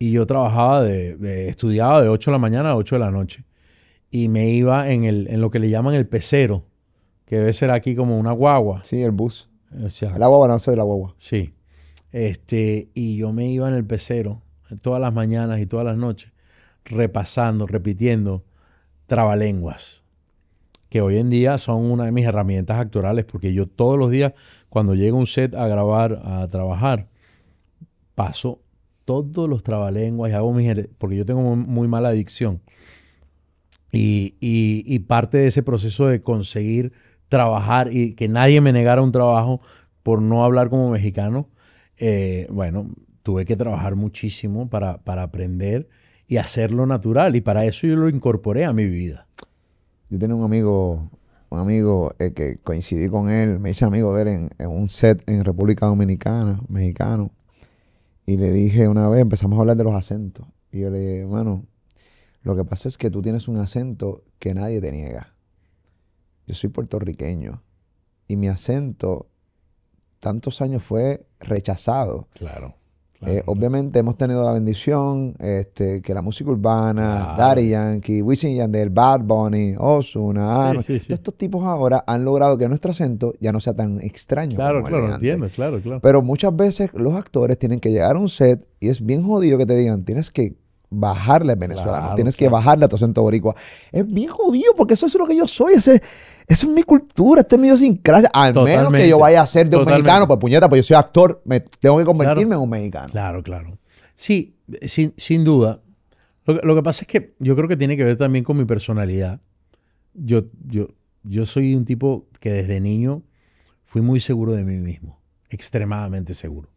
yo trabajaba, de, estudiaba de 8 de la mañana a 8 de la noche. Y me iba en, el, lo que le llaman el pecero, que debe ser aquí como una guagua. Sí, el bus. El agua la guagua, no la guagua. Sí. Este, y yo me iba en el pecero todas las mañanas y todas las noches, repasando, repitiendo trabalenguas, que hoy en día son una de mis herramientas actuales porque yo todos los días, cuando llego a un set a grabar, a trabajar, paso todos los trabalenguas y hago porque yo tengo muy, mala adicción. Y, parte de ese proceso de conseguir trabajar y que nadie me negara un trabajo por no hablar como mexicano, eh, bueno, tuve que trabajar muchísimo para, para aprender y hacerlo natural. Y para eso yo lo incorporé a mi vida. Yo tenía un amigo, un amigo eh, que coincidí con él, me hice amigo de él en un set en República Dominicana, mexicano y le dije una vez, empezamos a hablar de los acentos. Y yo le dije, mano, lo que pasa es que tú tienes un acento que nadie te niega. Yo soy puertorriqueño. Y mi acento tantos años fue rechazado. Claro. Eh, obviamente hemos tenido la bendición este, que la música urbana, Daddy Yankee, Wisin Yandel, Bad Bunny, Ozuna, estos tipos ahora han logrado que nuestro acento ya no sea tan extraño. Claro, claro, entiendo, claro, claro. Pero muchas veces los actores tienen que llegar a un set y es bien jodido que te digan, tienes que bajarle a Venezuela, Tienes que bajarle a tu acento boricua. Es bien jodido porque eso es lo que yo soy. Ese, esa es mi cultura, esta es mi idiosincrasia. Al menos que yo vaya a ser de un mexicano, pues puñeta, pues yo soy actor, tengo que convertirme en un mexicano. Claro, claro. Sí, sin, sin duda. Lo que, pasa es que yo creo que tiene que ver también con mi personalidad. Yo, yo, yo soy un tipo que desde niño fui muy seguro de mí mismo, extremadamente seguro.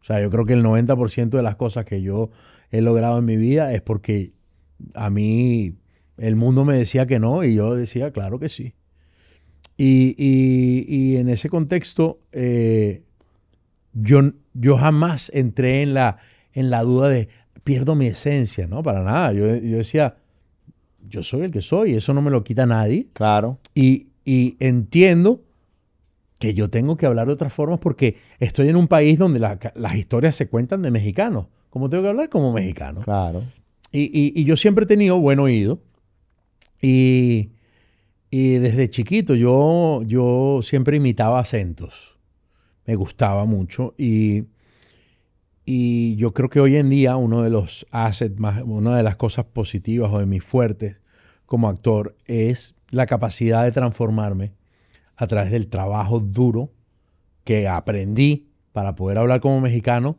O sea, yo creo que el 90% de las cosas que yo he logrado en mi vida es porque a mí el mundo me decía que no y yo decía, claro que sí. Y, en ese contexto, eh, yo, yo jamás entré en la, en la duda de pierdo mi esencia, ¿no? Para nada. Yo, decía, yo soy el que soy, eso no me lo quita nadie. Claro. Y, entiendo que yo tengo que hablar de otras formas porque estoy en un país donde las historias se cuentan de mexicanos como tengo que hablar como mexicano. Claro. Y, yo siempre he tenido buen oído. Y, desde chiquito yo, yo siempre imitaba acentos. Me gustaba mucho. Y, y yo creo que hoy en día uno de los assets más, una de las cosas positivas o de mis fuertes como actor es la capacidad de transformarme a través del trabajo duro que aprendí para poder hablar como mexicano.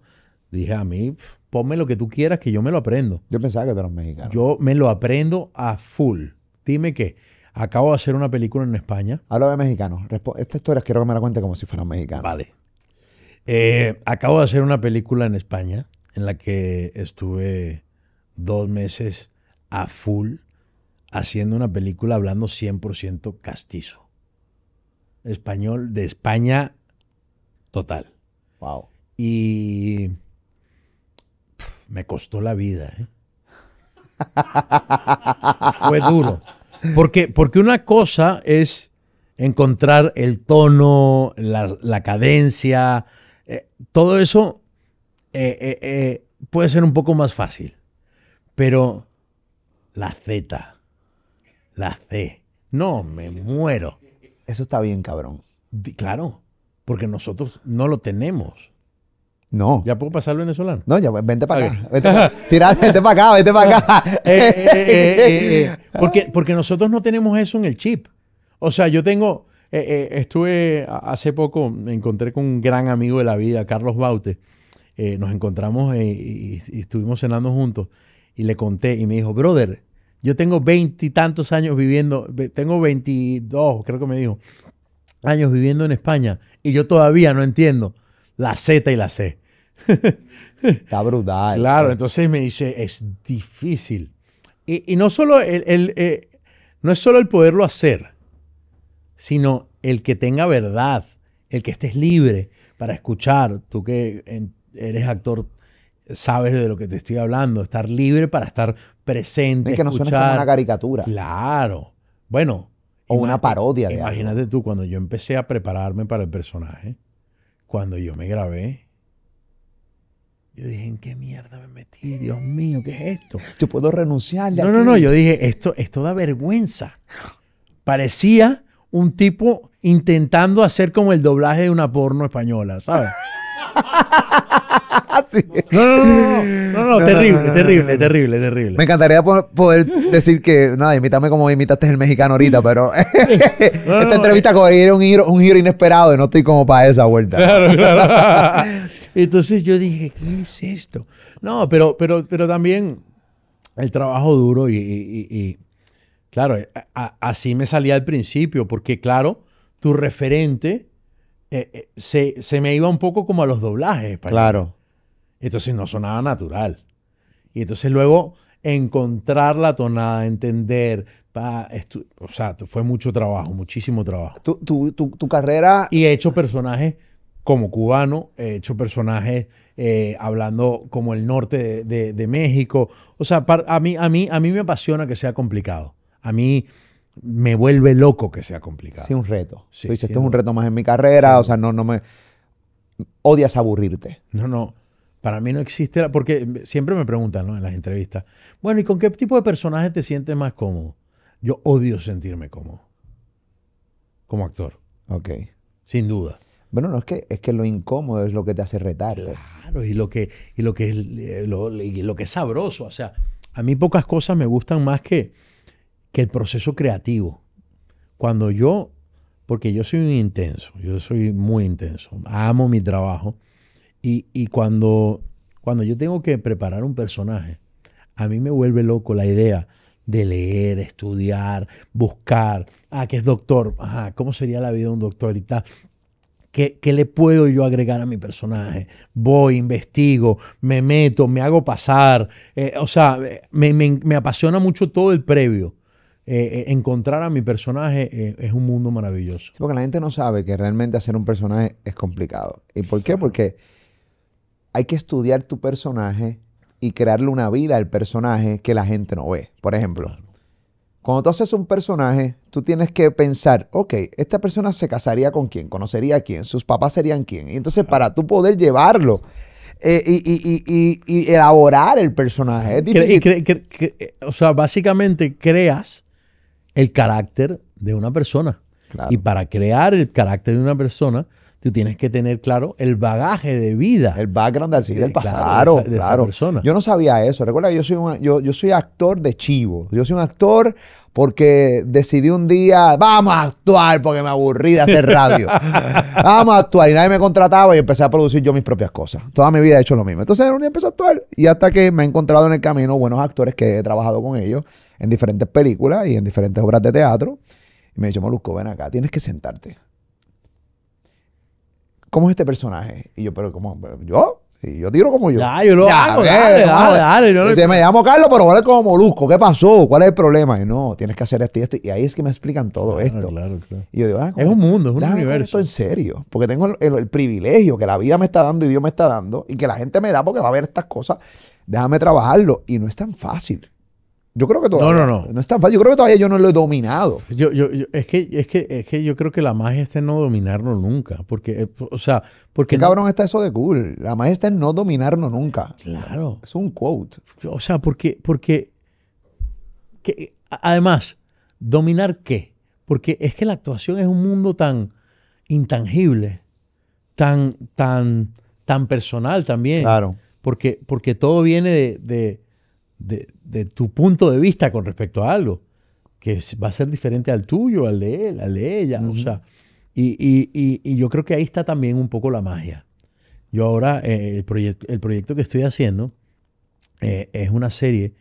Dije a mí, ponme lo que tú quieras que yo me lo aprendo. Yo pensaba que eras mexicano. Yo me lo aprendo a full. Dime qué. acabo de hacer una película en España. Habla de mexicanos. Esta historia quiero que me la cuente como si fuera mexicano. Vale. Eh, acabo de hacer una película en España en la que estuve dos meses a full haciendo una película hablando 100% castizo. Español de España total. Wow. Y me costó la vida. ¿eh? Fue duro. Porque, porque una cosa es encontrar el tono, la, cadencia, eh, todo eso eh, puede ser un poco más fácil. Pero la Z, la C, no, me muero. Eso está bien, cabrón. Claro, porque nosotros no lo tenemos. No. ¿Ya puedo pasar al venezolano? No, ya, vente para acá. Vente <laughs> vente para acá, vente para acá. Eh, eh, eh, <laughs> porque, porque nosotros no tenemos eso en el chip. O sea, yo tengo, estuve hace poco, me encontré con un gran amigo de la vida, Carlos Baute. nos encontramos y, y, estuvimos cenando juntos. Y le conté y me dijo, brother, yo tengo veintitantos años viviendo, tengo veintidós, creo que me dijo, años viviendo en España y yo todavía no entiendo la Z y la C. <laughs> Está brutal. claro, entonces me dice, es difícil. Y, no, solo el, eh, no es solo el poderlo hacer, sino el que tenga verdad, el que estés libre para escuchar. Tú que eres actor, sabes de lo que te estoy hablando. Estar libre para estar presente. Es que no suena como una caricatura. Claro. Bueno. O una parodia. De imagínate tú, cuando yo empecé a prepararme para el personaje, cuando yo me grabé, yo dije, ¿en qué mierda me metí? Dios mío, ¿qué es esto? Yo puedo renunciar? No, no, no, yo dije, esto, esto da vergüenza. Parecía un tipo intentando hacer como el doblaje de una porno española, ¿sabes? <laughs> no, no, no, terrible, terrible, terrible, terrible. Me encantaría poder decir que, nada, imítame como imitaste el mexicano ahorita, pero <laughs> <laughs> esta entrevista eh. cogería un giro, un giro inesperado y no estoy como para esa vuelta. Claro, claro. Entonces yo dije, ¿qué es esto? No, pero, pero, pero también el trabajo duro y, claro, eh, así me salía al principio, porque claro, tu referente eh, eh, se, me iba un poco como a los doblajes. Para claro. Entonces no sonaba natural. Y entonces luego encontrar la tonada, entender, o sea, fue mucho trabajo, muchísimo trabajo. Tu, tu, carrera... Y he hecho personajes como cubano, he hecho personajes eh, hablando como el norte de, México. O sea, a, mí, a, mí, a mí me apasiona que sea complicado. A mí me vuelve loco que sea complicado. Sí, un reto. Sí, esto es un reto más en mi carrera, o sea, no, no me... Odias aburrirte. No, no. Para mí no existe, la, porque siempre me preguntan ¿no? en las entrevistas, bueno, ¿y con qué tipo de personaje te sientes más cómodo? Yo odio sentirme cómodo como actor. Ok. Sin duda. Bueno, no, es que, es que lo incómodo es lo que te hace retar. Pues. Claro, y lo que, lo que, es, eh, lo, que es sabroso. O sea, a mí pocas cosas me gustan más que, que el proceso creativo. Cuando yo, porque yo soy un intenso, yo soy muy intenso, amo mi trabajo. Y, cuando, cuando yo tengo que preparar un personaje, a mí me vuelve loco la idea de leer, estudiar, buscar. Ah, que es doctor. Ah, ¿cómo sería la vida de un doctor? Y tal. ¿Qué, le puedo yo agregar a mi personaje? Voy, investigo, me meto, me hago pasar. Eh, o sea, me, apasiona mucho todo el previo. Eh, eh, encontrar a mi personaje es un mundo maravilloso. porque la gente no sabe que realmente hacer un personaje es complicado. ¿Y por qué? Porque hay que estudiar tu personaje y crearle una vida al personaje que la gente no ve. Por ejemplo, cuando tú haces un personaje, tú tienes que pensar, ok, esta persona se casaría con quién, conocería a quién, sus papás serían quién. Y entonces, para tú poder llevarlo eh, y, elaborar el personaje, es difícil. Eh, o sea, básicamente creas el carácter de una persona. Y para crear el carácter de una persona, tú tienes que tener claro el bagaje de vida. El background así del eh, pasado. Claro, de claro. Yo no sabía eso. Recuerda que yo soy, un, yo, soy actor de chivo. Yo soy un actor porque decidí un día, vamos a actuar porque me aburrí de hacer radio. <laughs> vamos a actuar. Y nadie me contrataba y empecé a producir yo mis propias cosas. Toda mi vida he hecho lo mismo. Entonces un día empecé a actuar y hasta que me he encontrado en el camino buenos actores que he trabajado con ellos en diferentes películas y en diferentes obras de teatro. Y me dicho, Molusco, ven acá, tienes que sentarte. ¿cómo es este personaje? Y yo, pero ¿cómo? ¿Yo? Y yo tiro como yo. Ya, yo lo hago, dale, dale, dale, me llamo Carlos, pero vale como molusco. ¿Qué pasó? ¿Cuál es el problema? Y no, tienes que hacer esto y esto. Y ahí es que me explican todo esto. Claro, claro. Y yo digo, ah, es un mundo, es un universo. Esto en serio. Porque tengo el, privilegio que la vida me está dando y Dios me está dando y que la gente me da porque va a ver estas cosas. Déjame trabajarlo. Y no es tan fácil. Yo creo que todavía. No, Yo creo que todavía yo no lo he dominado. Yo, es, que, es, que, yo creo que la magia está no dominarlo nunca. Porque, eh, o sea, porque. ¿Qué cabrón está eso de cool? La magia está en no dominarlo nunca. Claro. Es un quote. O sea, porque. porque que, además, ¿dominar qué? Porque es que la actuación es un mundo tan intangible, tan, tan, tan personal también. Claro. Porque, porque todo viene de de, tu punto de vista con respecto a algo, que va a ser diferente al tuyo, al de él, al de ella. o sea, y, yo creo que ahí está también un poco la magia. Yo ahora, eh, el, proyecto, el proyecto que estoy haciendo eh, es una serie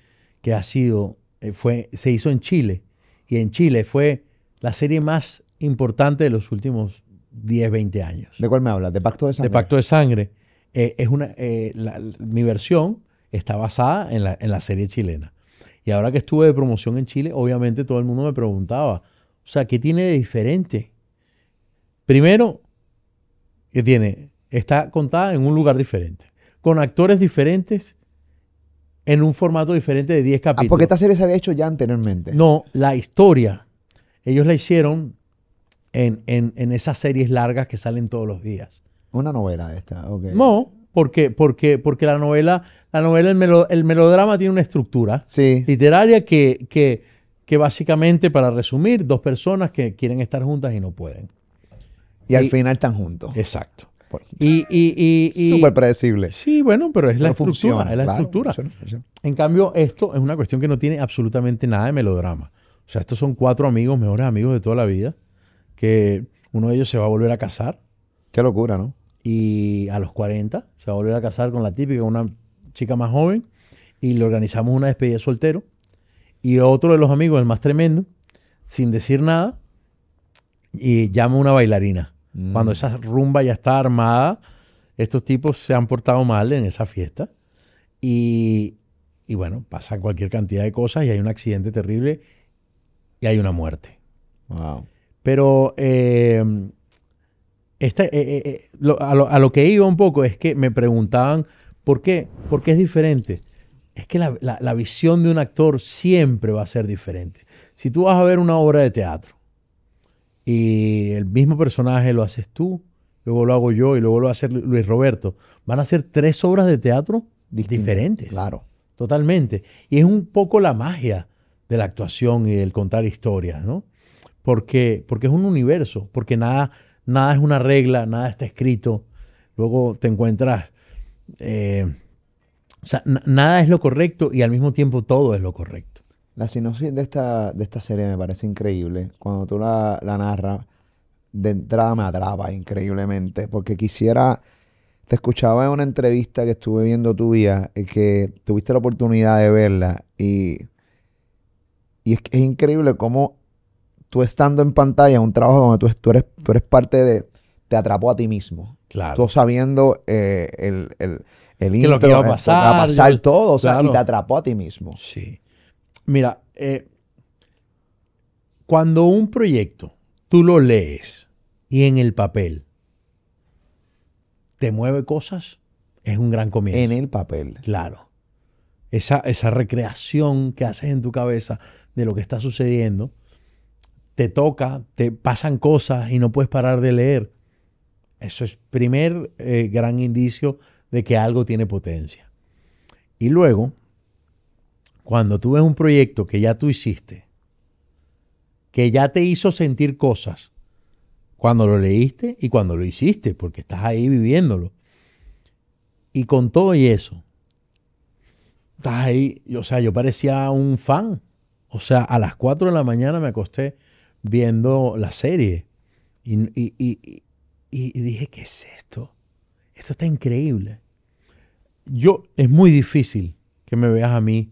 que ha sido, eh, fue, se hizo en Chile, y en Chile fue la serie más importante de los últimos 10, 20 años. ¿De cuál me hablas? ¿De Pacto de Sangre? De Pacto de Sangre. es una, mi versión está basada en la, serie chilena. Y ahora que estuve de promoción en Chile, obviamente todo el mundo me preguntaba, o sea, ¿qué tiene de diferente? Primero, que tiene, está contada en un lugar diferente, con actores diferentes, en un formato diferente de 10 capítulos. Ah, porque esta serie se había hecho ya anteriormente. No, la historia, ellos la hicieron en, en esas series largas que salen todos los días. Una novela esta, ok. No, porque, porque, porque la novela, la novela el, melodrama tiene una estructura literaria que, básicamente, para resumir, dos personas que quieren estar juntas y no pueden. Y, al final están juntos. Exacto. y y, y, y Súper predecible. Sí, bueno, pero es la estructura. es la estructura. En cambio, esto es una cuestión que no tiene absolutamente nada de melodrama. O sea, estos son cuatro amigos, mejores amigos de toda la vida, que uno de ellos se va a volver a casar. Qué locura, ¿no? y a los 40 se va a volver a casar con la típica, una chica más joven, y le organizamos una despedida soltero. Y otro de los amigos, el más tremendo, sin decir nada, y llama a una bailarina. Mm. Cuando esa rumba ya está armada, estos tipos se han portado mal en esa fiesta. Y, bueno, pasa cualquier cantidad de cosas y hay un accidente terrible y hay una muerte. Pero eh, este, eh, eh, eh, a, lo, que iba un poco es que me preguntaban, ¿por qué? ¿Por qué es diferente? Es que la, visión de un actor siempre va a ser diferente. Si tú vas a ver una obra de teatro y el mismo personaje lo haces tú, luego lo hago yo y luego lo va a hacer Luis Roberto, van a ser tres obras de teatro diferentes. Claro. Totalmente. Y es un poco la magia de la actuación y el contar historias, ¿no? Porque, porque es un universo, porque nada, Nada es una regla, nada está escrito. Luego te encuentras... Eh, o sea, nada es lo correcto y al mismo tiempo todo es lo correcto. La sinopsis de esta, de esta serie me parece increíble. Cuando tú la, narras, de entrada me atrapa increíblemente, porque quisiera... Te escuchaba en una entrevista que estuve viendo tu y eh, que tuviste la oportunidad de verla y, y es, es increíble cómo tú estando en pantalla, un trabajo donde tú, eres, tú eres parte de, te atrapó a ti mismo. Claro. Tú sabiendo eh, el, el, que lo que iba a pasar, a pasar todo, o sea, y te atrapó a ti mismo. Sí. Mira, eh, cuando un proyecto tú lo lees y en el papel te mueve cosas, es un gran comienzo. En el papel. Claro. Esa, esa recreación que haces en tu cabeza de lo que está sucediendo te toca, te pasan cosas y no puedes parar de leer. Eso es primer eh, gran indicio de que algo tiene potencia. Y luego, cuando tú ves un proyecto que ya tú hiciste, que ya te hizo sentir cosas, cuando lo leíste y cuando lo hiciste, porque estás ahí viviéndolo. Y con todo y eso, estás ahí, o sea, yo parecía un fan. O sea, a las 4 de la mañana me acosté viendo la serie y, dije, ¿qué es esto? Esto está increíble. Yo, es muy difícil que me veas a mí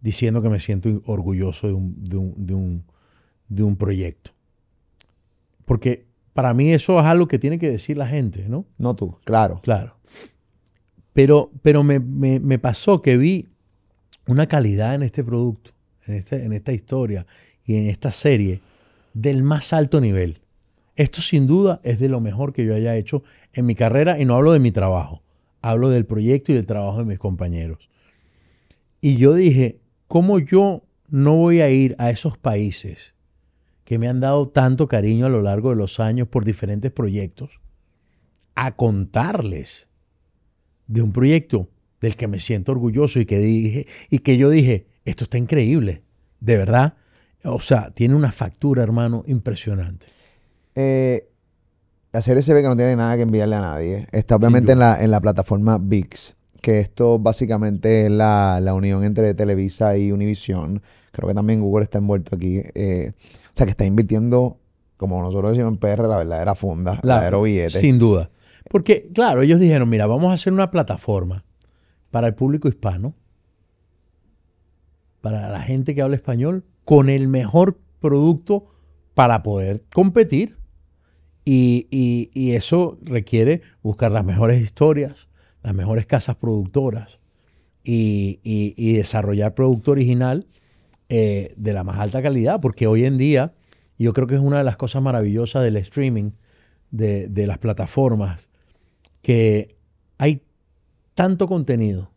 diciendo que me siento orgulloso de un, proyecto. Porque para mí eso es algo que tiene que decir la gente, ¿no? No tú, claro. Claro. Pero, pero me, pasó que vi una calidad en este producto, en, este, en esta historia y en esta serie del más alto nivel. Esto sin duda es de lo mejor que yo haya hecho en mi carrera y no hablo de mi trabajo, hablo del proyecto y del trabajo de mis compañeros. Y yo dije, ¿cómo yo no voy a ir a esos países que me han dado tanto cariño a lo largo de los años por diferentes proyectos a contarles de un proyecto del que me siento orgulloso y que dije y que yo dije, esto está increíble, de verdad, o sea, tiene una factura, hermano, impresionante. Eh, la serie ve que no tiene nada que enviarle a nadie. Está obviamente en la, en la plataforma VIX, que esto básicamente es la, unión entre Televisa y Univision. Creo que también Google está envuelto aquí. Eh, o sea, que está invirtiendo, como nosotros decimos en PR, la verdadera funda, la verdadero billete. Sin duda. Porque, claro, ellos dijeron, mira, vamos a hacer una plataforma para el público hispano, para la gente que habla español, con el mejor producto para poder competir. Y, eso requiere buscar las mejores historias, las mejores casas productoras y, desarrollar producto original eh, de la más alta calidad, porque hoy en día yo creo que es una de las cosas maravillosas del streaming, de las plataformas, que hay tanto contenido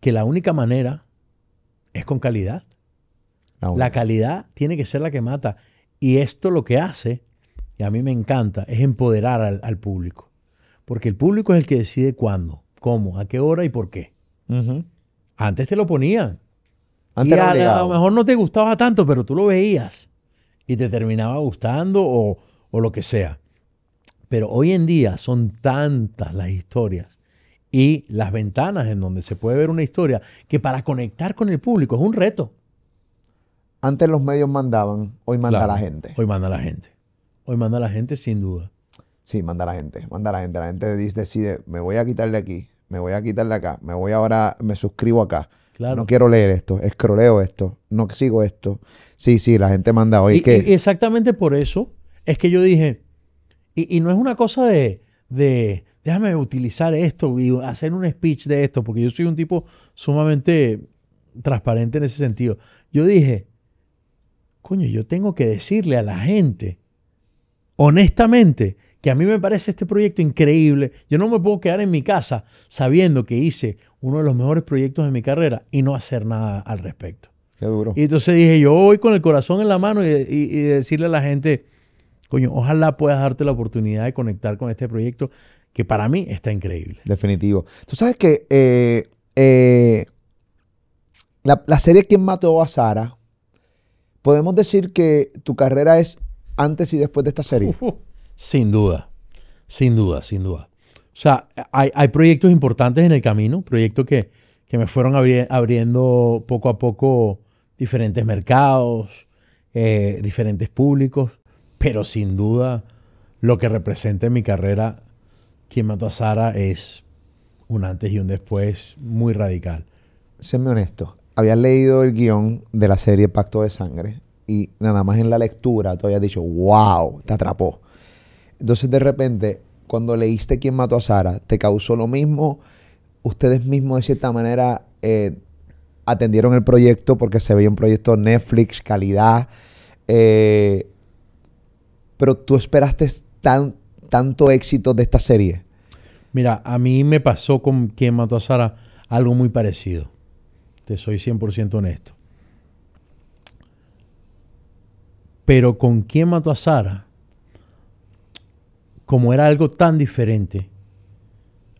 que la única manera es con calidad. Ah, la calidad tiene que ser la que mata. Y esto lo que hace, y a mí me encanta, es empoderar al, público. Porque el público es el que decide cuándo, cómo, a qué hora y por qué. Antes te lo ponían. Antes y a, lo mejor no te gustaba tanto, pero tú lo veías y te terminaba gustando o, o lo que sea. Pero hoy en día son tantas las historias y las ventanas en donde se puede ver una historia que para conectar con el público es un reto. Antes los medios mandaban, hoy manda la gente. Hoy manda la gente. Hoy manda la gente sin duda. Sí, manda la gente, manda la gente. La gente decide, me voy a quitar aquí, me voy a quitar acá, me voy ahora, me suscribo acá. Claro. No quiero leer esto, escroleo esto, no sigo esto. Sí, sí, la gente manda hoy. Y, exactamente por eso es que yo dije, y, no es una cosa de, de, déjame utilizar esto y hacer un speech de esto, porque yo soy un tipo sumamente transparente en ese sentido. Yo dije, coño, yo tengo que decirle a la gente, honestamente, que a mí me parece este proyecto increíble. Yo no me puedo quedar en mi casa sabiendo que hice uno de los mejores proyectos de mi carrera y no hacer nada al respecto. Qué duro. Y entonces dije, yo voy con el corazón en la mano y, decirle a la gente, coño, ojalá puedas darte la oportunidad de conectar con este proyecto que para mí está increíble. Definitivo. Tú sabes que eh, eh, la, la, serie ¿Quién mató a Sara? podemos decir que tu carrera es antes y después de esta serie. Sin duda, sin duda, sin duda. O sea, hay, proyectos importantes en el camino, proyectos que, me fueron abriendo poco a poco diferentes mercados, eh, diferentes públicos, pero sin duda lo que representa en mi carrera quien mató a Sara es un antes y un después muy radical. Séme honesto, habías leído el guión de la serie Pacto de Sangre y nada más en la lectura tú habías dicho, wow, te atrapó. Entonces de repente, cuando leíste quién mató a Sara, te causó lo mismo, ustedes mismos de cierta manera eh, atendieron el proyecto porque se veía un proyecto Netflix, calidad, eh, pero tú esperaste tan, tanto éxito de esta serie. Mira, a mí me pasó con quién mató a Sara algo muy parecido soy 100% honesto. Pero con quién mató a Sara, como era algo tan diferente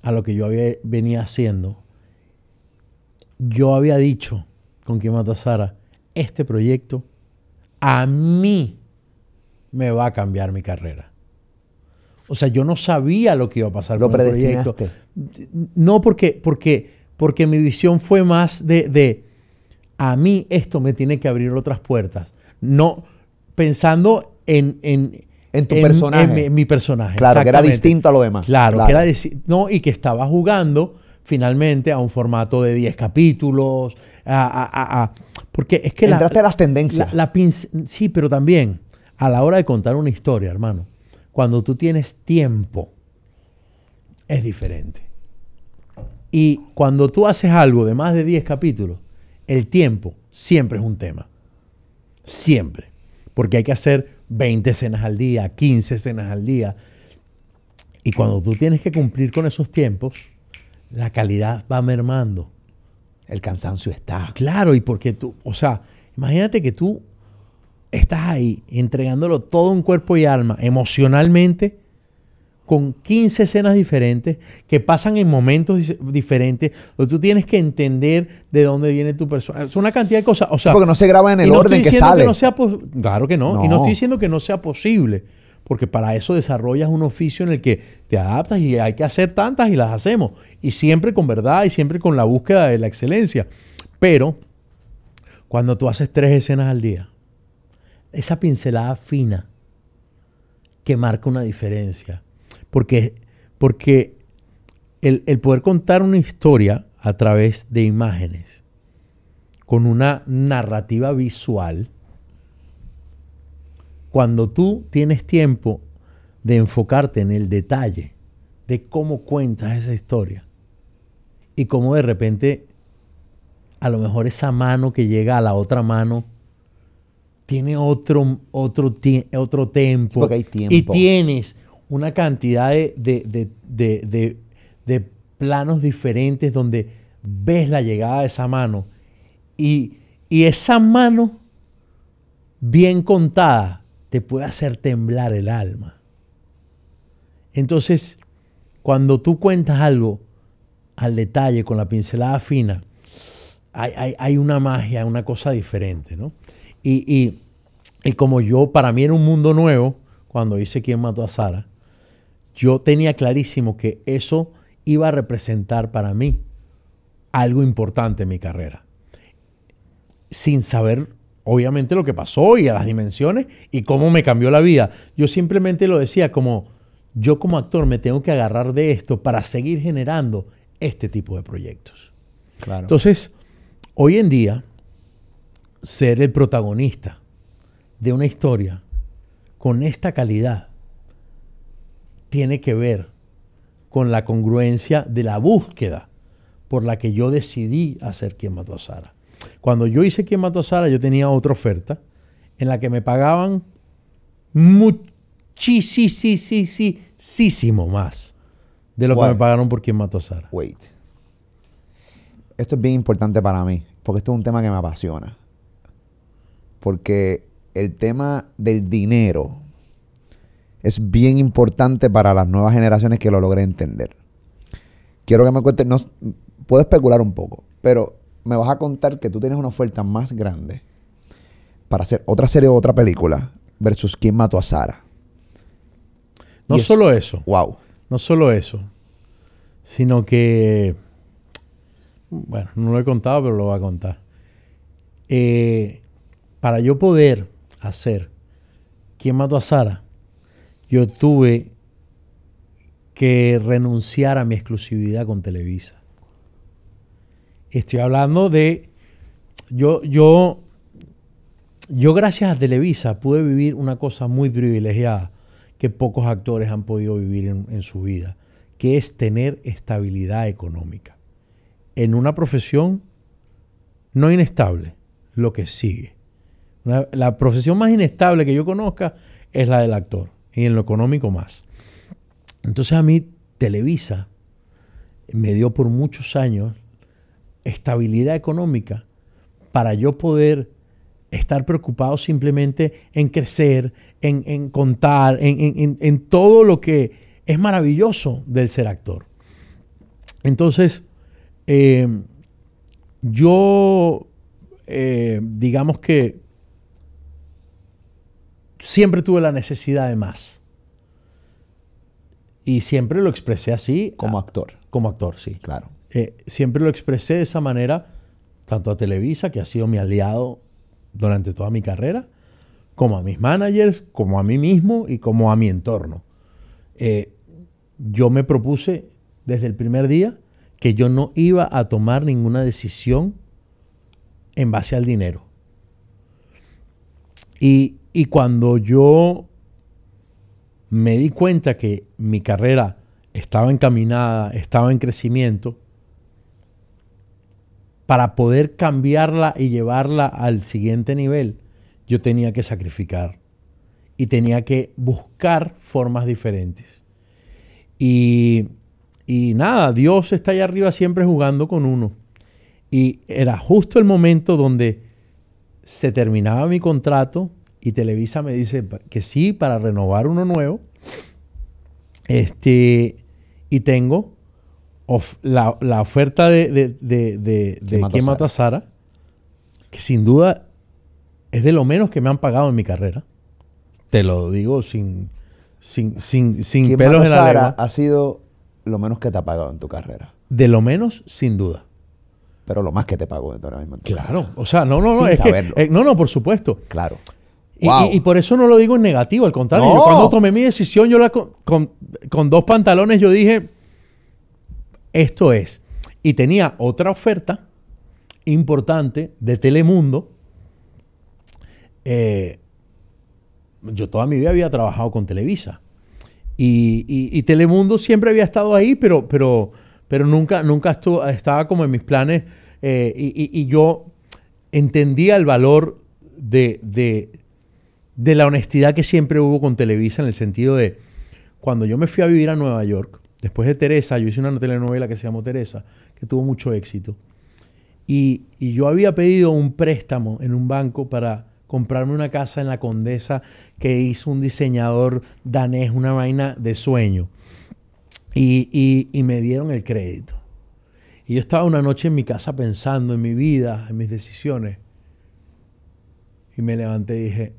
a lo que yo había, venía haciendo, yo había dicho con quién mató a Sara, este proyecto a mí me va a cambiar mi carrera. O sea, yo no sabía lo que iba a pasar con el proyecto. No porque, porque porque mi visión fue más de, a mí esto me tiene que abrir otras puertas. No pensando en, en, tu personaje. En mi, personaje. Claro, que era distinto a lo demás. Claro, que era no, y que estaba jugando finalmente a un formato de 10 capítulos, porque es que... Entraste a las tendencias. la sí, pero también a la hora de contar una historia, hermano, cuando tú tienes tiempo, es diferente. Y cuando tú haces algo de más de 10 capítulos, el tiempo siempre es un tema. Siempre. Porque hay que hacer 20 cenas al día, 15 cenas al día. Y cuando tú tienes que cumplir con esos tiempos, la calidad va mermando. El cansancio está. Claro, y porque tú, o sea, imagínate que tú estás ahí entregándolo todo un cuerpo y alma emocionalmente con 15 escenas diferentes que pasan en momentos diferentes, donde tú tienes que entender de dónde viene tu persona. Es una cantidad de cosas. O porque no se graba en el orden que sale. sea claro que no. Y no estoy diciendo que no sea posible, porque para eso desarrollas un oficio en el que te adaptas y hay que hacer tantas y las hacemos. Y siempre con verdad y siempre con la búsqueda de la excelencia. Pero cuando tú haces tres escenas al día, esa pincelada fina que marca una diferencia porque, porque el, poder contar una historia a través de imágenes, con una narrativa visual, cuando tú tienes tiempo de enfocarte en el detalle de cómo cuentas esa historia y cómo de repente a lo mejor esa mano que llega a la otra mano tiene otro, otro, otro tiempo. Y tienes una cantidad de, planos diferentes donde ves la llegada de esa mano. Y, esa mano, bien contada, te puede hacer temblar el alma. Entonces, cuando tú cuentas algo al detalle, con la pincelada fina, hay, una magia, una cosa diferente, ¿no? Y, y, como yo, para mí era un mundo nuevo, cuando hice quién mató a Sara, yo tenía clarísimo que eso iba a representar para mí algo importante en mi carrera. Sin saber, obviamente, lo que pasó y a las dimensiones y cómo me cambió la vida. Yo simplemente lo decía como, yo como actor me tengo que agarrar de esto para seguir generando este tipo de proyectos. Entonces, hoy en día, ser el protagonista de una historia con esta calidad tiene que ver con la congruencia de la búsqueda por la que yo decidí hacer quien mató a Sara. Cuando yo hice quien mató a Sara, yo tenía otra oferta en la que me pagaban muchísimo más de lo que me pagaron por quien mató a Sara. Wait. Esto es bien importante para mí, porque esto es un tema que me apasiona. Porque el tema del dinero es bien importante para las nuevas generaciones que lo logren entender. Quiero que me cuentes, no, puedo especular un poco, pero me vas a contar que tú tienes una oferta más grande para hacer otra serie o otra película versus quién mató a Sara. No solo eso. Wow. No solo eso, sino que, bueno, no lo he contado, pero lo voy a contar. Eh, para yo poder hacer quién mató a Sara, yo tuve que renunciar a mi exclusividad con Televisa. Estoy hablando de, yo, yo, yo gracias a Televisa pude vivir una cosa muy privilegiada que pocos actores han podido vivir en, su vida, que es tener estabilidad económica en una profesión no inestable, lo que sigue. la profesión más inestable que yo conozca es la del actor y en lo económico más. Entonces a mí Televisa me dio por muchos años estabilidad económica para yo poder estar preocupado simplemente en crecer, en, en contar, en, todo lo que es maravilloso del ser actor. Entonces, eh, yo, eh, digamos que siempre tuve la necesidad de más. Y siempre lo expresé así. Como actor. Como actor, sí. Claro. Eh, siempre lo expresé de esa manera, tanto a Televisa, que ha sido mi aliado durante toda mi carrera, como a mis managers, como a mí mismo y como a mi entorno. Eh, yo me propuse desde el primer día que yo no iba a tomar ninguna decisión en base al dinero. Y y cuando yo me di cuenta que mi carrera estaba encaminada, estaba en crecimiento, para poder cambiarla y llevarla al siguiente nivel, yo tenía que sacrificar y tenía que buscar formas diferentes. Y, y nada, Dios está allá arriba siempre jugando con uno. Y era justo el momento donde se terminaba mi contrato, y Televisa me dice que sí para renovar uno nuevo. Este, y tengo la, oferta de, de, de, ¿Quién Sara? Que sin duda es de lo menos que me han pagado en mi carrera. Te lo digo sin, sin, sin, sin pelos en la Sara ha sido lo menos que te ha pagado en tu carrera. De lo menos, sin duda pero lo más que te pago ahora mismo. Claro, o sea, no, no, no, eh, no, no, por supuesto. Claro. Y, por eso no lo digo en negativo, al contrario. cuando tomé mi decisión, yo la con, dos pantalones, yo dije, esto es. Y tenía otra oferta importante de Telemundo. Eh, yo toda mi vida había trabajado con Televisa. Y, Telemundo siempre había estado ahí, pero, pero, pero nunca, nunca estaba como en mis planes. Eh, y, yo entendía el valor de de la honestidad que siempre hubo con Televisa en el sentido de, cuando yo me fui a vivir a Nueva York, después de Teresa, yo hice una telenovela que se llamó Teresa, que tuvo mucho éxito, y, yo había pedido un préstamo en un banco para comprarme una casa en la Condesa que hizo un diseñador danés, una vaina de sueño. Y, y, me dieron el crédito. Y yo estaba una noche en mi casa pensando en mi vida, en mis decisiones. Y me levanté y dije,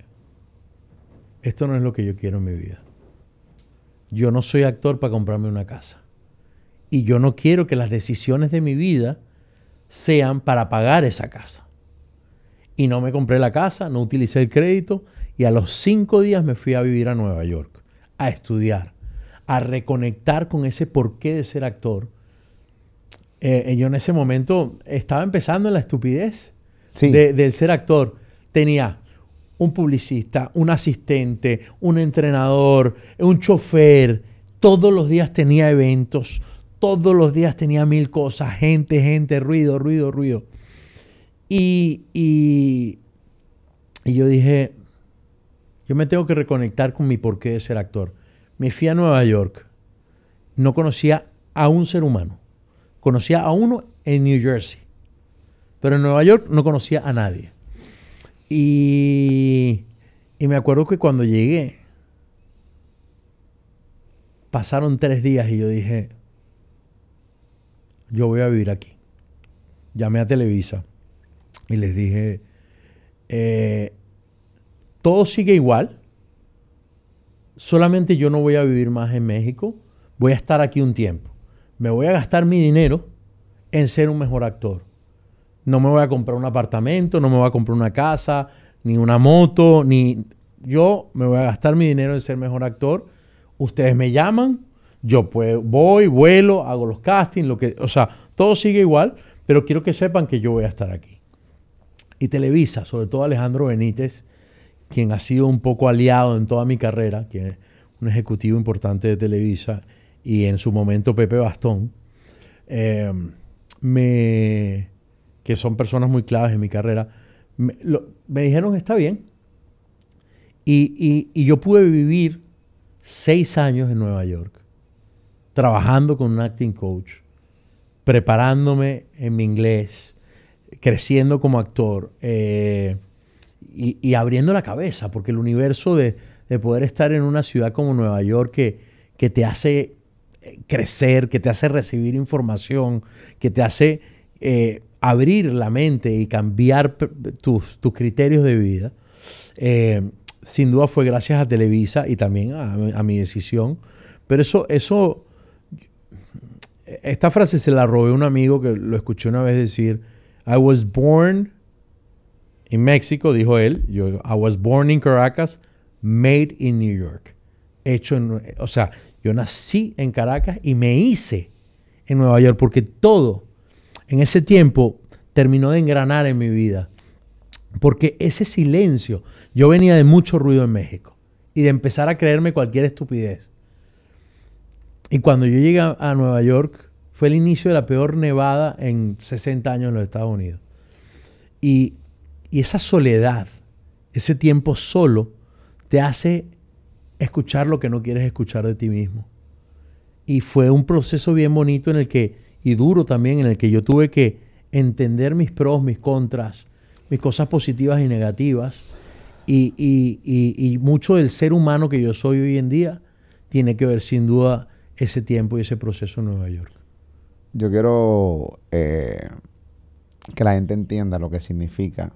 esto no es lo que yo quiero en mi vida. Yo no soy actor para comprarme una casa. Y yo no quiero que las decisiones de mi vida sean para pagar esa casa. Y no me compré la casa, no utilicé el crédito y a los cinco días me fui a vivir a Nueva York, a estudiar, a reconectar con ese porqué de ser actor. Eh, eh yo en ese momento estaba empezando en la estupidez de, del ser actor. Tenía un publicista, un asistente, un entrenador, un chofer. Todos los días tenía eventos, todos los días tenía mil cosas, gente, gente, ruido, ruido, ruido. Y, y, yo dije, yo me tengo que reconectar con mi porqué de ser actor. Me fui a Nueva York, no conocía a un ser humano, conocía a uno en New Jersey, pero en Nueva York no conocía a nadie. Y, me acuerdo que cuando llegué, pasaron tres días y yo dije, yo voy a vivir aquí. Llamé a Televisa y les dije, eh, todo sigue igual, solamente yo no voy a vivir más en México, voy a estar aquí un tiempo. Me voy a gastar mi dinero en ser un mejor actor. No me voy a comprar un apartamento, no me voy a comprar una casa, ni una moto, ni... Yo me voy a gastar mi dinero en ser mejor actor. Ustedes me llaman, yo pues voy, vuelo, hago los castings, lo que... O sea, todo sigue igual, pero quiero que sepan que yo voy a estar aquí. Y Televisa, sobre todo Alejandro Benítez, quien ha sido un poco aliado en toda mi carrera, que es un ejecutivo importante de Televisa, y en su momento Pepe Bastón, eh, me, que son personas muy claves en mi carrera, me, dijeron que dijeron, está bien. Y, yo pude vivir seis años en Nueva York, trabajando con un acting coach, preparándome en mi inglés, creciendo como actor eh, y, abriendo la cabeza, porque el universo de, poder estar en una ciudad como Nueva York que, te hace eh, crecer, que te hace recibir información, que te hace... Eh, abrir la mente y cambiar tus, criterios de vida, eh, sin duda fue gracias a Televisa y también a, mi decisión. Pero eso, eso, esta frase se la robé a un amigo que lo escuché una vez decir, I was born in Mexico, dijo él, yo, I was born in Caracas, made in New York. Hecho o sea, yo nací en Caracas y me hice en Nueva York porque todo en ese tiempo terminó de engranar en mi vida. Porque ese silencio, yo venía de mucho ruido en México y de empezar a creerme cualquier estupidez. Y cuando yo llegué a Nueva York, fue el inicio de la peor nevada en 60 años en los Estados Unidos. Y, esa soledad, ese tiempo solo, te hace escuchar lo que no quieres escuchar de ti mismo. Y fue un proceso bien bonito en el que y duro también en el que yo tuve que entender mis pros, mis contras, mis cosas positivas y negativas. Y, y, y, mucho del ser humano que yo soy hoy en día tiene que ver sin duda ese tiempo y ese proceso en Nueva York. Yo quiero eh, que la gente entienda lo que significa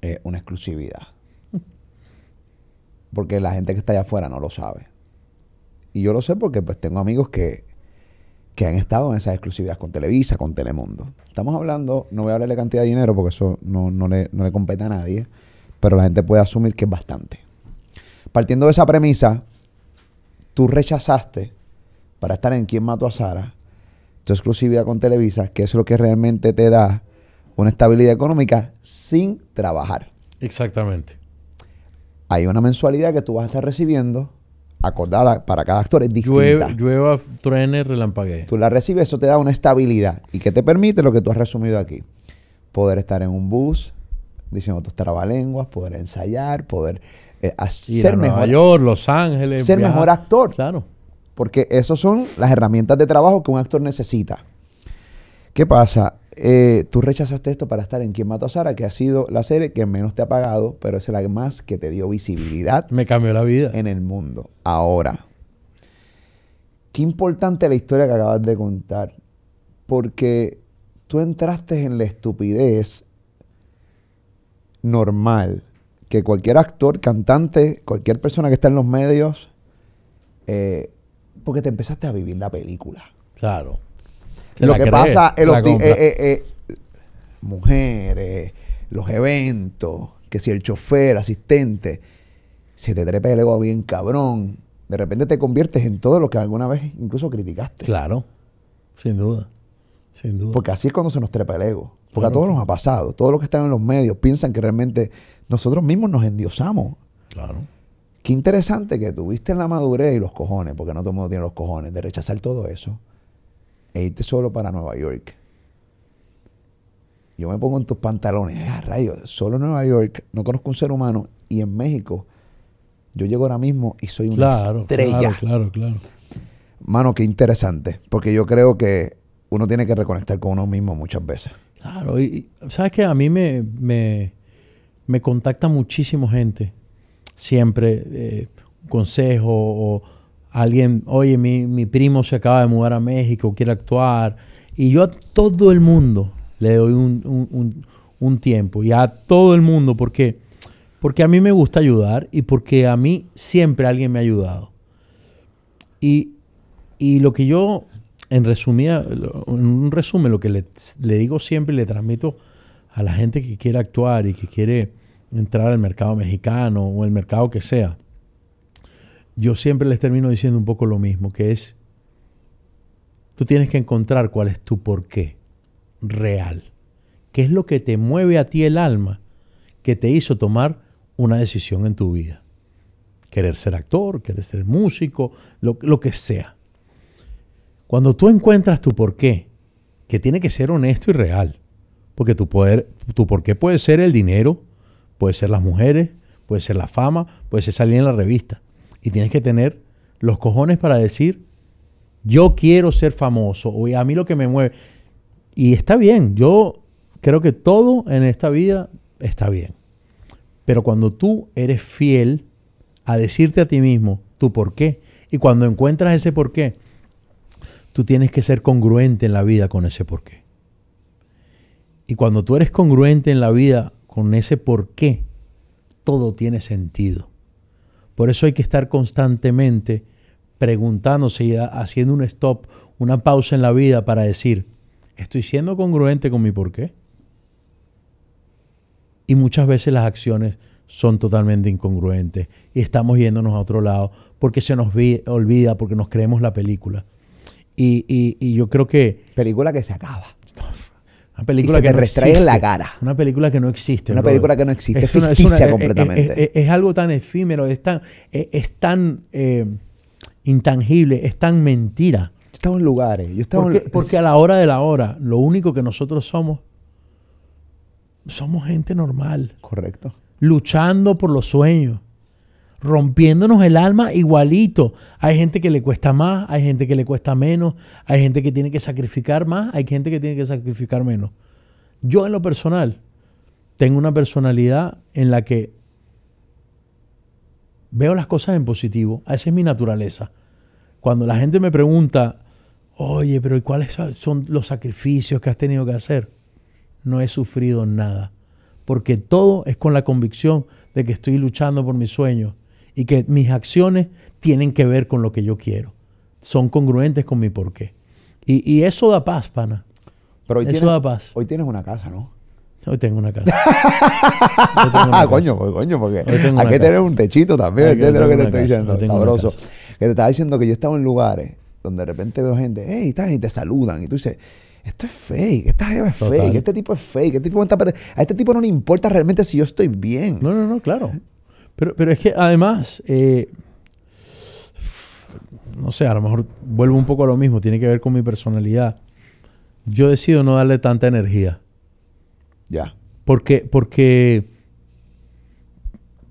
eh, una exclusividad. <laughs> Porque la gente que está allá afuera no lo sabe. Y yo lo sé porque pues tengo amigos que que han estado en esas exclusividades con Televisa, con Telemundo. Estamos hablando, no voy a hablar de cantidad de dinero porque eso no, le, no le compete a nadie, pero la gente puede asumir que es bastante. Partiendo de esa premisa, tú rechazaste para estar en Quién mató a Sara, tu exclusividad con Televisa, que es lo que realmente te da una estabilidad económica sin trabajar. Exactamente. Hay una mensualidad que tú vas a estar recibiendo acordada para cada actor es distinta. llueva, truene, relampaguee. Tú la recibes, eso te da una estabilidad. ¿Y que te permite? Lo que tú has resumido aquí. Poder estar en un bus, diciendo tus trabalenguas, poder ensayar, poder eh, ser Nueva Los Ángeles. Ser mejor actor. Claro. Porque esas son las herramientas de trabajo que un actor necesita. ¿Qué pasa? Eh, tú rechazaste esto para estar en Quien Mató a Sara, que ha sido la serie que menos te ha pagado, pero es la más que te dio visibilidad. Me cambió la vida. En el mundo. Ahora, qué importante la historia que acabas de contar, porque tú entraste en la estupidez normal que cualquier actor, cantante, cualquier persona que está en los medios, eh, porque te empezaste a vivir la película. Claro. Lo que pasa es que eh, eh, eh, mujeres, los eventos, que si el chofer, asistente, se te trepa el ego bien cabrón, de repente te conviertes en todo lo que alguna vez incluso criticaste. Claro, sin duda. Sin duda. Porque así es cuando se nos trepa el ego. Porque a todos nos ha pasado. Todos los que están en los medios piensan que realmente nosotros mismos nos endiosamos. Claro. Qué interesante que tuviste la madurez y los cojones, porque no todo el mundo tiene los cojones, de rechazar todo eso e irte solo para Nueva York. Yo me pongo en tus pantalones, ah, rayos, solo Nueva York, no conozco un ser humano y en México yo llego ahora mismo y soy una estrella. Claro, claro, claro. Mano, qué interesante, porque yo creo que uno tiene que reconectar con uno mismo muchas veces. Claro, y sabes que a mí me, me, me contacta muchísimo gente, siempre, eh, consejo o alguien, oye, mi, primo se acaba de mudar a México, quiere actuar. Y yo a todo el mundo le doy un, tiempo. Y a todo el mundo, ¿por Porque a mí me gusta ayudar y porque a mí siempre alguien me ha ayudado. Y, lo que yo, en resumida, en un resumen, lo que le, le digo siempre y le transmito a la gente que quiere actuar y que quiere entrar al mercado mexicano o el mercado que sea, yo siempre les termino diciendo un poco lo mismo, que es, tú tienes que encontrar cuál es tu porqué real. ¿Qué es lo que te mueve a ti el alma que te hizo tomar una decisión en tu vida? Querer ser actor, querer ser músico, lo, que sea. Cuando tú encuentras tu porqué, que tiene que ser honesto y real, porque tu, poder, tu porqué puede ser el dinero, puede ser las mujeres, puede ser la fama, puede ser salir en la revista. Y tienes que tener los cojones para decir, yo quiero ser famoso, o a mí lo que me mueve. Y está bien, yo creo que todo en esta vida está bien. Pero cuando tú eres fiel a decirte a ti mismo tu por qué, y cuando encuentras ese por qué, tú tienes que ser congruente en la vida con ese por qué. Y cuando tú eres congruente en la vida con ese por qué, todo tiene sentido. Por eso hay que estar constantemente preguntándose y haciendo un stop, una pausa en la vida para decir, ¿estoy siendo congruente con mi porqué? Y muchas veces las acciones son totalmente incongruentes y estamos yéndonos a otro lado porque se nos olvida, porque nos creemos la película. y yo creo que... Película que se acaba. Una película que te no restrae la cara. Una película que no existe. Una película que no existe, es, ficticia completamente. Es, algo tan efímero, es tan, es, tan eh, intangible, es tan mentira. Yo estaba en lugares. Yo estaba porque a la hora de la hora, lo único que nosotros somos, somos gente normal. Correcto. Luchando por los sueños rompiéndonos el alma igualito. Hay gente que le cuesta más, hay gente que le cuesta menos, hay gente que tiene que sacrificar más, hay gente que tiene que sacrificar menos. Yo en lo personal tengo una personalidad en la que veo las cosas en positivo. Esa es mi naturaleza. Cuando la gente me pregunta, oye, pero ¿y cuáles son los sacrificios que has tenido que hacer? No he sufrido nada, porque todo es con la convicción de que estoy luchando por mis sueños y que mis acciones tienen que ver con lo que yo quiero. Son congruentes con mi porqué. Y, y eso da paz, pana. Pero hoy eso tienes, da paz. Hoy tienes una casa, ¿no? Hoy tengo una casa. tengo <laughs> ah, coño, pues, coño, porque hay que tener un techito también, ¿entiendes lo que te estoy diciendo? Sabroso. Que te estaba diciendo que yo estaba en lugares donde de repente veo gente, hey, y te saludan, y tú dices, esto es fake, esta jeva es fake, este tipo es fake, este tipo está, a este tipo no le importa realmente si yo estoy bien. No, no, no, claro. Pero, pero es que además, eh, no sé, a lo mejor vuelvo un poco a lo mismo, tiene que ver con mi personalidad. Yo decido no darle tanta energía. Ya. Porque, porque,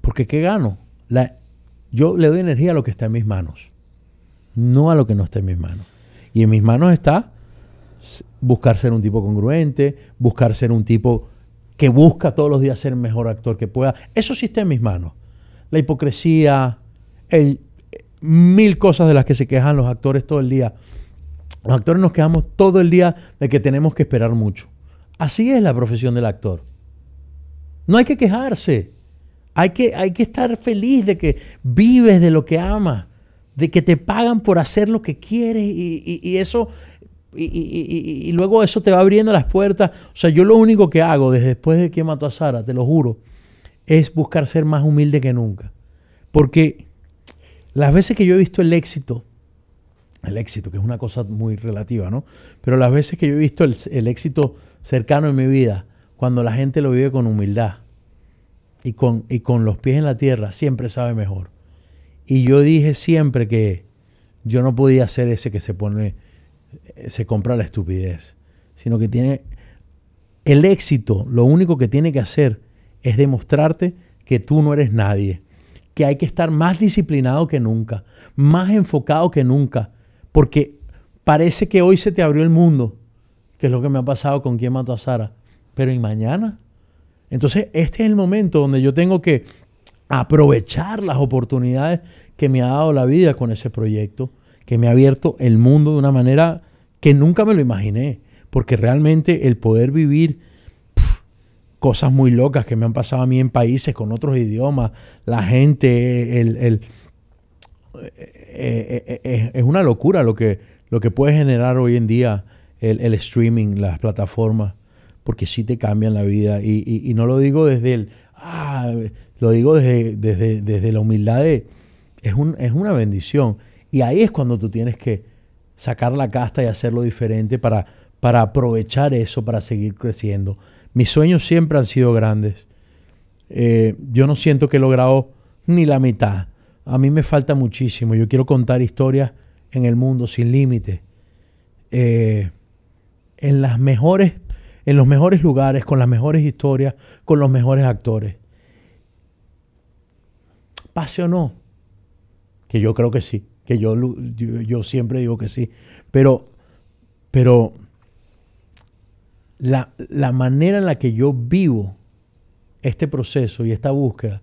porque ¿qué gano? yo le doy energía a lo que está en mis manos, no a lo que no está en mis manos. Y en mis manos está buscar ser un tipo congruente, buscar ser un tipo que busca todos los días ser el mejor actor que pueda. Eso sí está en mis manos la hipocresía, el, mil cosas de las que se quejan los actores todo el día. Los actores nos quejamos todo el día de que tenemos que esperar mucho. Así es la profesión del actor. No hay que quejarse. Hay que, hay que estar feliz de que vives de lo que amas, de que te pagan por hacer lo que quieres y, eso y, y, luego eso te va abriendo las puertas. O sea, yo lo único que hago desde después de que mató a Sara, te lo juro, es buscar ser más humilde que nunca. Porque las veces que yo he visto el éxito, el éxito, que es una cosa muy relativa, ¿no? Pero las veces que yo he visto el, éxito cercano en mi vida, cuando la gente lo vive con humildad y con, y con los pies en la tierra, siempre sabe mejor. Y yo dije siempre que yo no podía ser ese que se pone, se compra la estupidez, sino que tiene el éxito, lo único que tiene que hacer es demostrarte que tú no eres nadie, que hay que estar más disciplinado que nunca, más enfocado que nunca, porque parece que hoy se te abrió el mundo, que es lo que me ha pasado con quien mató a Sara, pero ¿y mañana? Entonces, este es el momento donde yo tengo que aprovechar las oportunidades que me ha dado la vida con ese proyecto, que me ha abierto el mundo de una manera que nunca me lo imaginé, porque realmente el poder vivir cosas muy locas que me han pasado a mí en países con otros idiomas, la gente, el, eh, eh, eh, es una locura lo que, lo que puede generar hoy en día el, streaming, las plataformas, porque sí te cambian la vida. Y, y, no lo digo desde el, ah, lo digo desde, desde, la humildad es, una bendición. Y ahí es cuando tú tienes que sacar la casta y hacerlo diferente para, para aprovechar eso, para seguir creciendo. Mis sueños siempre han sido grandes. Eh, yo no siento que he logrado ni la mitad. A mí me falta muchísimo. Yo quiero contar historias en el mundo sin límites. Eh, en las mejores, en los mejores lugares, con las mejores historias, con los mejores actores. Pase o no, que yo creo que sí, que yo, yo, yo siempre digo que sí, pero, pero la, manera en la que yo vivo este proceso y esta búsqueda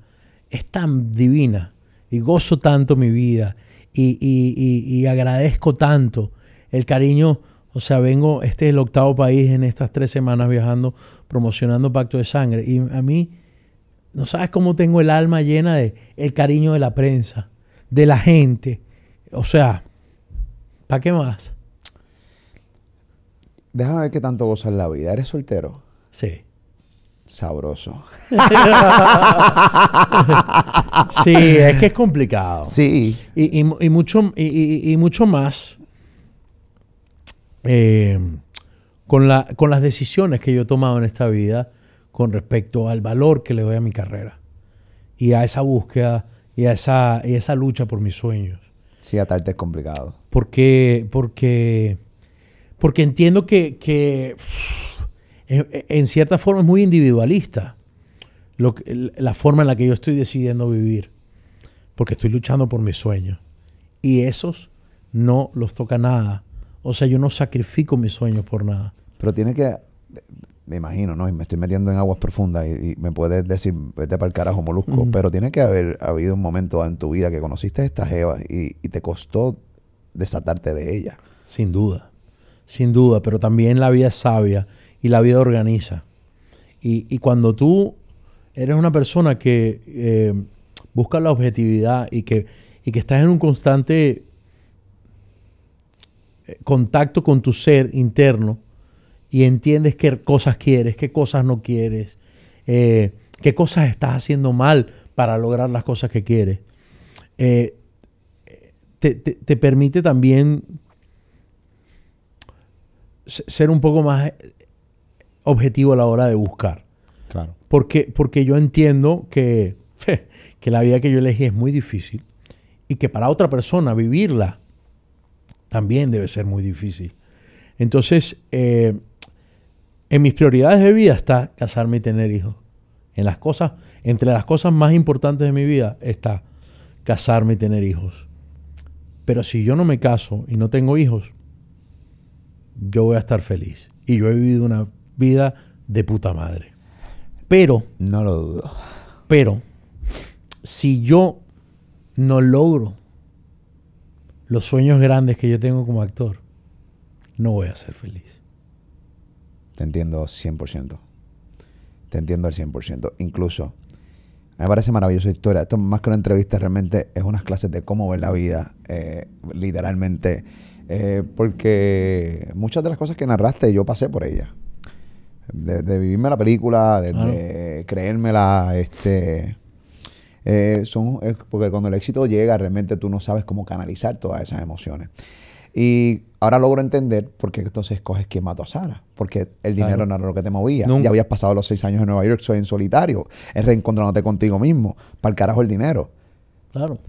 es tan divina y gozo tanto mi vida y, agradezco tanto el cariño. O sea, vengo, este es el octavo país en estas tres semanas viajando, promocionando Pacto de Sangre. Y a mí, no sabes cómo tengo el alma llena de el cariño de la prensa, de la gente. O sea, ¿para qué más? Déjame ver qué tanto gozas la vida. ¿Eres soltero? Sí. Sabroso. <laughs> sí, es que es complicado. Sí. Y, mucho, y, mucho más eh, con, la, con las decisiones que yo he tomado en esta vida con respecto al valor que le doy a mi carrera y a esa búsqueda y a esa, esa lucha por mis sueños. Sí, te es complicado. Porque, porque porque entiendo que, <sighs> en, cierta forma es muy individualista la forma en la que yo estoy decidiendo vivir, porque estoy luchando por mis sueños. Y esos no los toca nada. O sea, yo no sacrifico mis sueños por nada. Pero tiene que, me imagino, ¿no? Y me estoy metiendo en aguas profundas y, me puedes decir, vete para el carajo, molusco. Pero tiene que haber habido un momento en tu vida que conociste a esta jeva y, y te costó desatarte de ella. Sin duda sin duda, pero también la vida es sabia y la vida organiza. Y, cuando tú eres una persona que eh, busca la objetividad y que, y que estás en un constante eh, contacto con tu ser interno y entiendes qué cosas quieres, qué cosas no quieres, eh, qué cosas estás haciendo mal para lograr las cosas que quieres, te permite también ser un poco más objetivo a la hora de buscar. Claro. Porque, porque yo entiendo que, <laughs> que la vida que yo elegí es muy difícil y que para otra persona vivirla también debe ser muy difícil. Entonces, eh, en mis prioridades de vida está casarme y tener hijos. En las cosas, entre las cosas más importantes de mi vida está casarme y tener hijos. Pero si yo no me caso y no tengo hijos, yo voy a estar feliz. Y yo he vivido una vida de puta madre. Pero. No lo dudo. Pero, si yo no logro los sueños grandes que yo tengo como actor, no voy a ser feliz. Te entiendo 100%. Te entiendo al 100%. Incluso, me parece maravillosa historia. Esto más que una entrevista realmente es unas clases de cómo ver la vida, eh, literalmente eh, porque muchas de las cosas que narraste yo pasé por ellas. De, vivirme la película, de, creérmela, este... Eh, son, eh, porque cuando el éxito llega, realmente tú no sabes cómo canalizar todas esas emociones. Y ahora logro entender por qué entonces coges que mató a Sara. Porque el dinero no era lo que te movía. Ya habías pasado los seis años en Nueva York, soy en solitario, es reencontrándote contigo mismo. Para el carajo el dinero.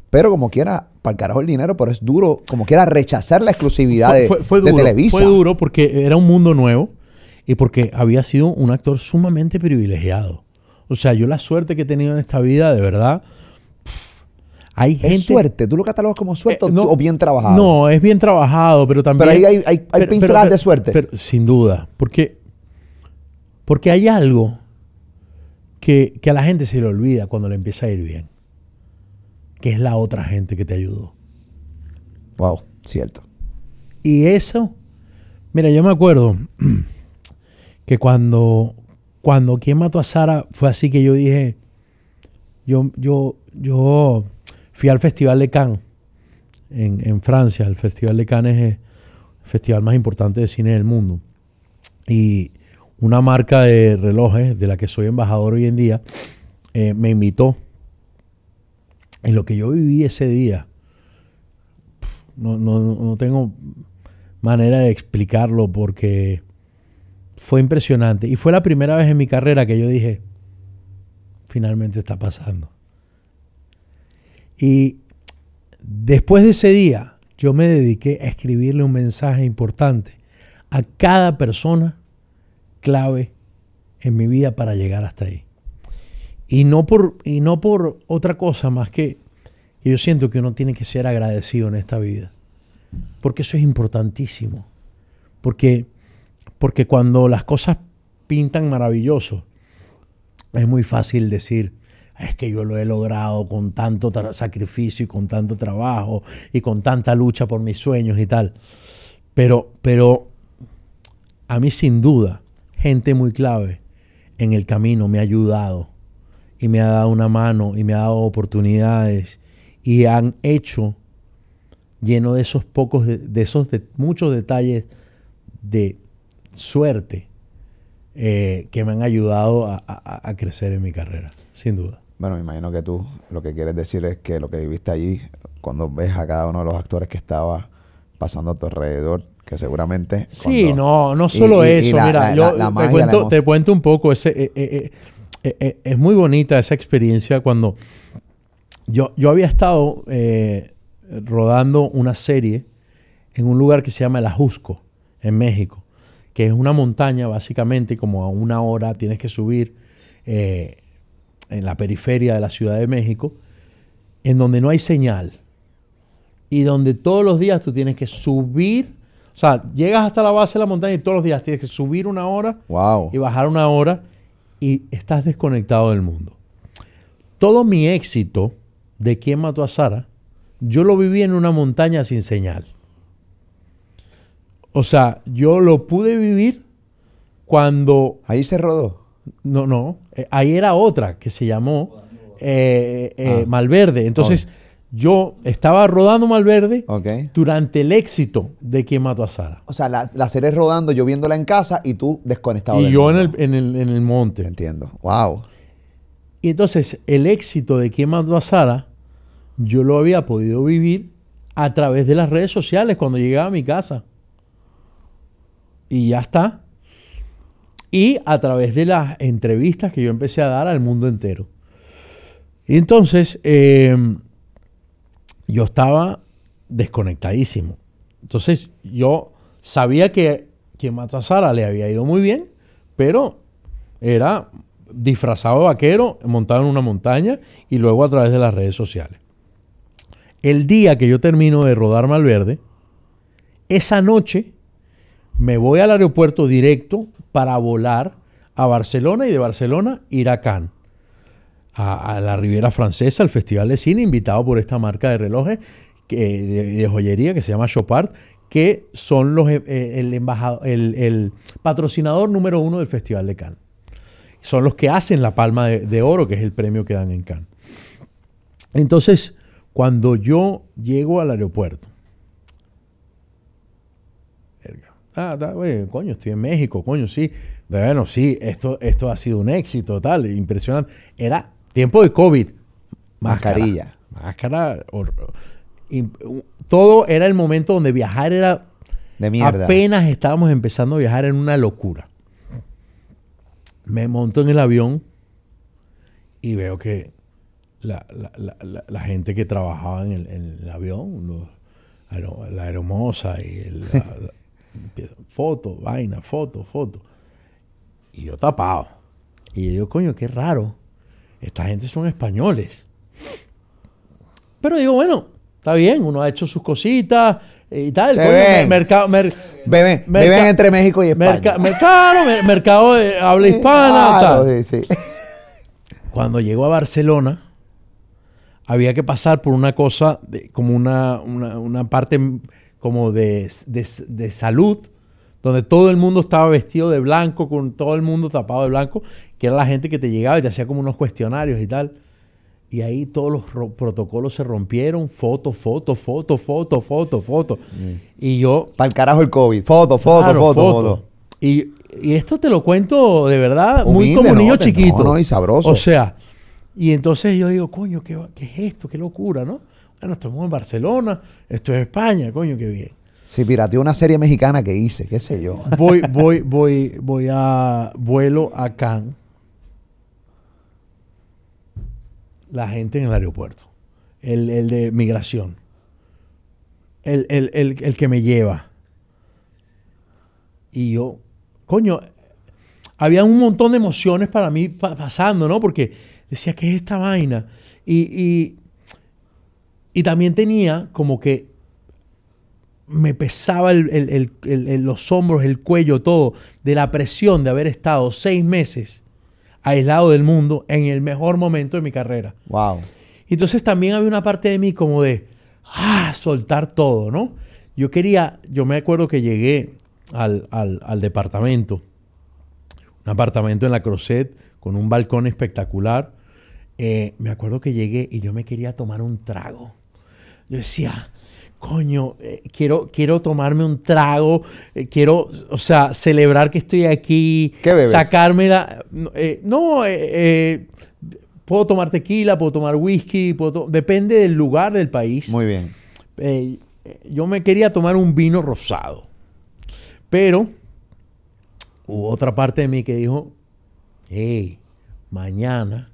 Pero como quiera, para el carajo el dinero, pero es duro, como quiera, rechazar la exclusividad de, fue, Televisa. Fue duro porque era un mundo nuevo y porque había sido un actor sumamente privilegiado. O sea, yo la suerte que he tenido en esta vida, de verdad. hay gente, es suerte, tú lo catalogas como suerte eh, o bien trabajado. No, es bien trabajado, pero también. Pero ahí hay, pinceladas de suerte. Pero, sin duda, porque, porque hay algo que, que a la gente se le olvida cuando le empieza a ir bien que es la otra gente que te ayudó. Wow, cierto. Y eso, mira, yo me acuerdo <clears throat> que cuando, cuando quien mató a Sara fue así que yo dije, yo, yo, yo fui al Festival de Cannes en, Francia, el Festival de Cannes es el festival más importante de cine del mundo. Y una marca de relojes de la que soy embajador hoy en día eh, me invitó en lo que yo viví ese día, no, no tengo manera de explicarlo porque fue impresionante. Y fue la primera vez en mi carrera que yo dije, finalmente está pasando. Y después de ese día, yo me dediqué a escribirle un mensaje importante a cada persona clave en mi vida para llegar hasta ahí. Y no por, y no por otra cosa más que, yo siento que uno tiene que ser agradecido en esta vida. Porque eso es importantísimo. Porque, porque cuando las cosas pintan maravilloso, es muy fácil decir, es que yo lo he logrado con tanto sacrificio y con tanto trabajo y con tanta lucha por mis sueños y tal. Pero, pero a mí sin duda, gente muy clave en el camino me ha ayudado y me ha dado una mano y me ha dado oportunidades y han hecho lleno de esos pocos, de, esos muchos detalles de suerte eh, que me han ayudado a, crecer en mi carrera, sin duda. Bueno, me imagino que tú lo que quieres decir es que lo que viviste allí, cuando ves a cada uno de los actores que estaba pasando a tu alrededor, que seguramente... Sí, no, no solo eso, mira, yo te, cuento, un poco ese... Eh, eh, e, e, es, muy bonita esa experiencia cuando yo, yo había estado eh, rodando una serie en un lugar que se llama El Ajusco, en México, que es una montaña básicamente, como a una hora tienes que subir eh, en la periferia de la Ciudad de México, en donde no hay señal y donde todos los días tú tienes que subir. O sea, llegas hasta la base de la montaña y todos los días tienes que subir una hora y bajar una hora y estás desconectado del mundo. Todo mi éxito de quién mató a Sara, yo lo viví en una montaña sin señal. O sea, yo lo pude vivir cuando... Ahí se rodó. No, no. Eh, ahí era otra que se llamó eh, eh, ah. Malverde. Entonces, yo estaba rodando Malverde durante el éxito de ¿Quién mató a Sara. O sea, la, la rodando, yo viéndola en casa y tú desconectado. Y yo En, el, en, el, monte. Entiendo. Wow. Y entonces el éxito de ¿Quién mató a Sara, yo lo había podido vivir a través de las redes sociales cuando llegaba a mi casa. Y ya está. Y a través de las entrevistas que yo empecé a dar al mundo entero. Y entonces, eh, yo estaba desconectadísimo. Entonces yo sabía que quien matasara le había ido muy bien, pero era disfrazado vaquero, montado en una montaña y luego a través de las redes sociales. El día que yo termino de rodar Malverde, esa noche me voy al aeropuerto directo para volar a Barcelona y de Barcelona ir a Cannes a, la Riviera Francesa, al Festival de Cine, invitado por esta marca de relojes que, de, joyería que se llama Chopard, que son los, eh, eh, el, embajador, el, patrocinador número uno del Festival de Cannes. Son los que hacen la Palma de, Oro, que es el premio que dan en Cannes. Entonces, cuando yo llego al aeropuerto, Ah, coño, estoy en México, coño, sí. Bueno, sí, esto, esto ha sido un éxito, tal, impresionante. Era Tiempo de COVID. Mascarilla. Máscara. todo era el momento donde viajar era. De mierda. Apenas estábamos empezando a viajar en una locura. Me monto en el avión y veo que la, gente que trabajaba en el, avión, la hermosa y la, <laughs> foto, vaina, foto, foto. Y yo tapado. Y yo digo, coño, qué raro esta gente son españoles. Pero digo, bueno, está bien, uno ha hecho sus cositas eh, y tal. Mercado, entre México y España. mercado, mercado de habla hispana. y tal. Cuando llegó a Barcelona, había que pasar por una cosa, como una, parte como de, de, de salud, donde todo el mundo estaba vestido de blanco, con todo el mundo tapado de blanco, que era la gente que te llegaba y te hacía como unos cuestionarios y tal. Y ahí todos los protocolos se rompieron, foto, foto, foto, foto, foto, foto. Mm. Y yo... Para el carajo el COVID, foto, foto, foto, foto, Y, esto te lo cuento de verdad, muy como niño chiquito. no, y sabroso. O sea, y entonces yo digo, coño, ¿qué, qué es esto? Qué locura, ¿no? Bueno, estamos en Barcelona, esto es España, coño, qué bien. Sí, pirateó una serie mexicana que hice, qué sé yo. Voy, <laughs> voy, voy, voy a vuelo a Cannes. La gente en el aeropuerto. El, de migración. El, que me lleva. Y yo, coño, había un montón de emociones para mí pasando, ¿no? Porque decía, ¿qué es esta vaina? y, y, y también tenía como que me pesaba el, los hombros, el cuello, todo, de la presión de haber estado seis meses aislado del mundo en el mejor momento de mi carrera. Wow. Entonces también había una parte de mí como de, ah, soltar todo, ¿no? Yo quería, yo me acuerdo que llegué al, departamento, un apartamento en la Croset con un balcón espectacular. Eh, me acuerdo que llegué y yo me quería tomar un trago. Yo decía, coño, eh, quiero, quiero tomarme un trago, eh, quiero, o sea, celebrar que estoy aquí, ¿Qué bebes? no, eh, puedo tomar tequila, puedo tomar whisky, depende del lugar del país. Muy bien. yo me quería tomar un vino rosado, pero hubo otra parte de mí que dijo, hey, mañana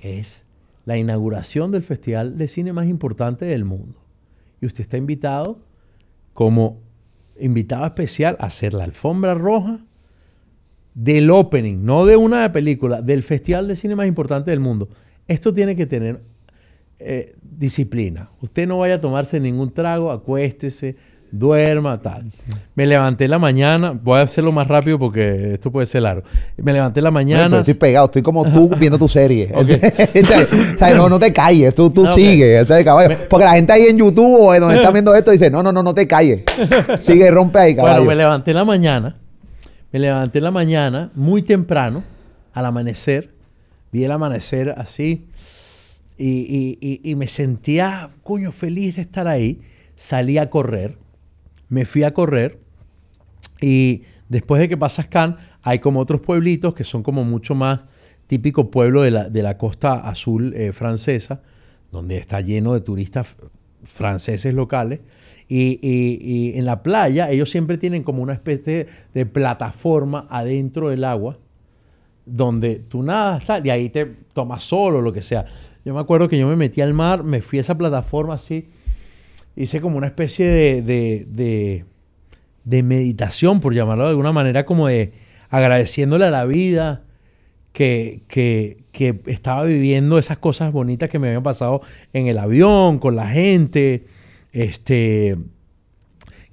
es la inauguración del festival de cine más importante del mundo y usted está invitado como invitado especial a hacer la alfombra roja del opening, no de una película, del festival de cine más importante del mundo. Esto tiene que tener eh, disciplina. Usted no vaya a tomarse ningún trago, acuéstese, duerma, tal. Me levanté la mañana, voy a hacerlo más rápido porque esto puede ser largo. Me levanté la mañana. estoy pegado, estoy como tú viendo tu serie. <laughs> <laughs> no, no te calles, tú, tú sigues. Porque la gente ahí en YouTube o en donde está viendo esto dice, no, no, no, no te calles. Sigue, rompe ahí, caballo. Bueno, me levanté la mañana, me levanté la mañana, muy temprano, al amanecer, vi el amanecer así. Y, y me sentía, coño, feliz de estar ahí. Salí a correr me fui a correr y después de que pasas Can, hay como otros pueblitos que son como mucho más típico pueblo de la, costa azul eh, francesa, donde está lleno de turistas franceses locales. Y, en la playa ellos siempre tienen como una especie de plataforma adentro del agua, donde tú nada tal, y ahí te tomas solo, lo que sea. Yo me acuerdo que yo me metí al mar, me fui a esa plataforma así, hice como una especie de, de, meditación, por llamarlo de alguna manera, como de agradeciéndole a la vida que, que, que estaba viviendo esas cosas bonitas que me habían pasado en el avión, con la gente, este,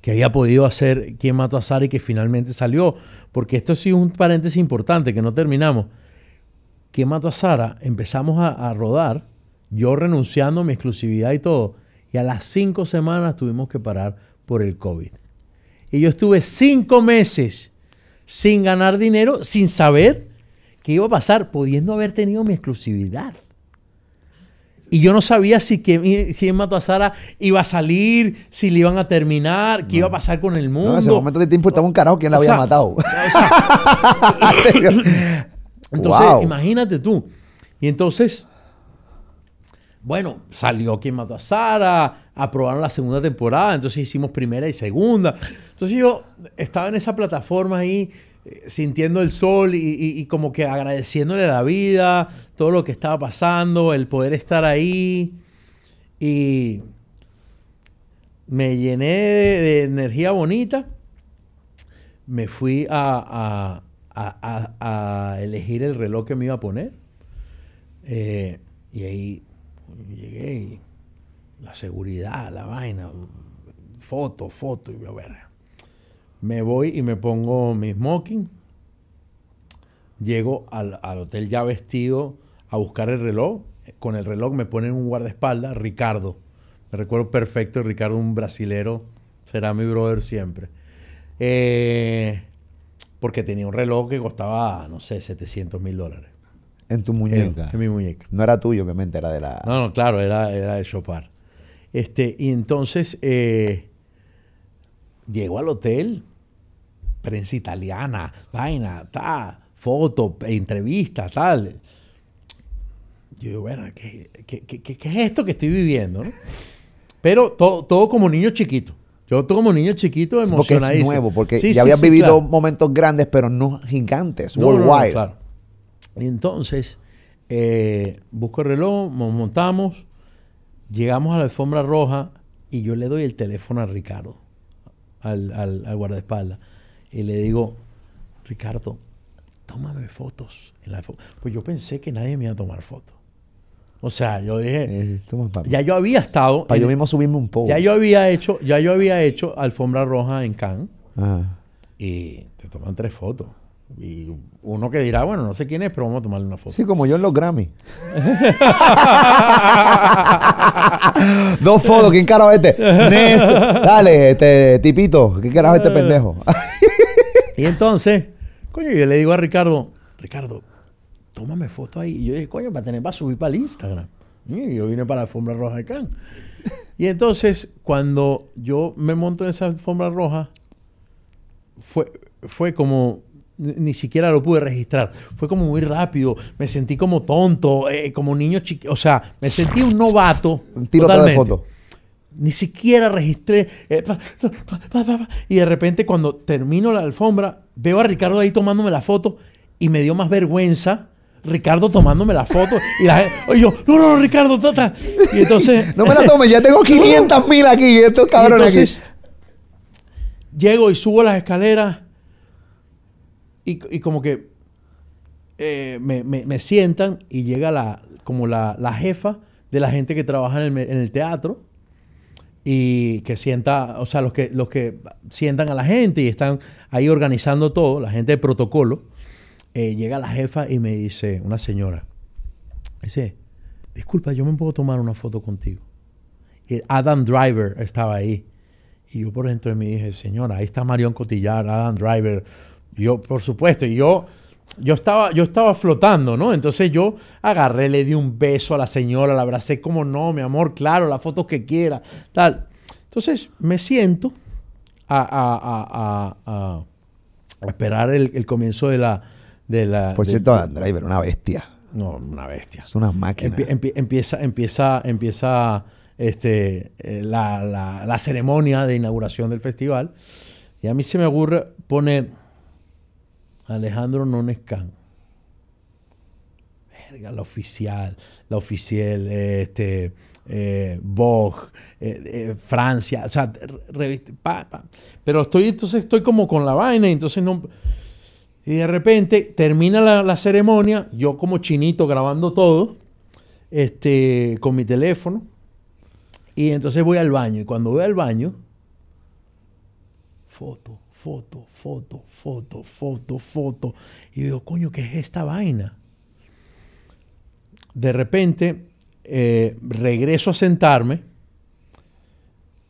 que había podido hacer quién mató a Sara y que finalmente salió. Porque esto sí es un paréntesis importante que no terminamos. ¿Quién mató a Sara? Empezamos a, a rodar, yo renunciando a mi exclusividad y todo y a las cinco semanas tuvimos que parar por el COVID. Y yo estuve cinco meses sin ganar dinero, sin saber qué iba a pasar, pudiendo haber tenido mi exclusividad. Y yo no sabía si, que, si mató a Sara iba a salir, si le iban a terminar, qué iba a pasar con el mundo. en ese momento de tiempo estaba un carajo quién la había matado. <laughs> <laughs> entonces, imagínate tú. Y entonces, bueno, salió quien mató a Sara, aprobaron la segunda temporada, entonces hicimos primera y segunda. Entonces yo estaba en esa plataforma ahí eh, sintiendo el sol y, como que agradeciéndole la vida, todo lo que estaba pasando, el poder estar ahí. Y me llené de, energía bonita. Me fui a, elegir el reloj que me iba a poner. Eh, y ahí llegué y la seguridad, la vaina, foto, foto, y ver. Me voy y me pongo mi smoking. Llego al, hotel ya vestido a buscar el reloj. Con el reloj me ponen un guardaespaldas, Ricardo. Me recuerdo perfecto, Ricardo, un brasilero, será mi brother siempre. Eh, porque tenía un reloj que costaba, no sé, 700 mil dólares. En tu muñeca. En, mi muñeca. No era tuyo, obviamente, era de la. No, no, claro, era, era de Chopar. Este, y entonces eh, llego al hotel, prensa italiana, vaina, ta, foto, entrevista, tal. Yo digo, bueno, ¿qué, es esto que estoy viviendo? Pero todo, como niño chiquito. Yo todo como niño chiquito emocionadísimo. porque es nuevo, porque ya había vivido momentos grandes, pero no gigantes, worldwide. claro entonces, eh, busco el reloj, nos montamos, llegamos a la alfombra roja y yo le doy el teléfono a Ricardo, al, al, guardaespaldas. Y le digo, Ricardo, tómame fotos. pues yo pensé que nadie me iba a tomar fotos. O sea, yo dije, eh, ya yo había estado. Para yo mismo subirme un poco. Ya yo había hecho, ya yo había hecho alfombra roja en Cannes. Y te toman tres fotos. Y uno que dirá, bueno, no sé quién es, pero vamos a tomarle una foto. Sí, como yo en los Grammy. <laughs> Dos fotos, ¿quién es este? Néstor. dale, este tipito, ¿quién carajo este pendejo? <laughs> y entonces, coño, yo le digo a Ricardo, Ricardo, tómame foto ahí. Y yo dije, coño, para tener para subir para el Instagram. Y yo vine para la alfombra roja de Cannes. Y entonces, cuando yo me monto en esa alfombra roja, fue, fue como ni siquiera lo pude registrar. Fue como muy rápido, me sentí como tonto, eh, como niño chiquito, o sea, me sentí un novato. Un tiro de foto. Ni siquiera registré. Eh, y de repente cuando termino la alfombra, veo a Ricardo ahí tomándome la foto y me dio más vergüenza. Ricardo tomándome la foto y la gente, yo, no, no, Ricardo, Y entonces. <laughs> no me la tomes, ya tengo 500 <laughs> mil aquí, estos cabrones y Llego y subo las escaleras y, como que eh, me, sientan y llega la, como la, jefa de la gente que trabaja en el, teatro y que sienta, o sea, los que, los que sientan a la gente y están ahí organizando todo, la gente de protocolo, eh, llega la jefa y me dice, una señora, dice, disculpa, yo me puedo tomar una foto contigo. Y Adam Driver estaba ahí. Y yo por dentro de mí dije, señora, ahí está Marion Cotillar, Adam Driver, yo, por supuesto, y yo, yo, estaba, yo estaba flotando, ¿no? Entonces yo agarré, le di un beso a la señora, la abracé como no, mi amor, claro, las fotos que quiera, tal. Entonces me siento a, esperar el, comienzo de la... la por cierto, Andrei, pero una bestia. No, una bestia. Es una máquina. empieza, empieza, empieza este, eh, la, la ceremonia de inauguración del festival. Y a mí se me ocurre poner Alejandro Nonescan. Verga, la oficial, la oficial, este, eh, eh, eh, Francia, o sea, pero estoy, entonces estoy como con la vaina, entonces no... Y de repente termina la, la ceremonia, yo como chinito grabando todo, este, con mi teléfono, y entonces voy al baño, y cuando voy al baño, foto foto, foto, foto, foto, foto. Y digo, coño, ¿qué es esta vaina? De repente eh, regreso a sentarme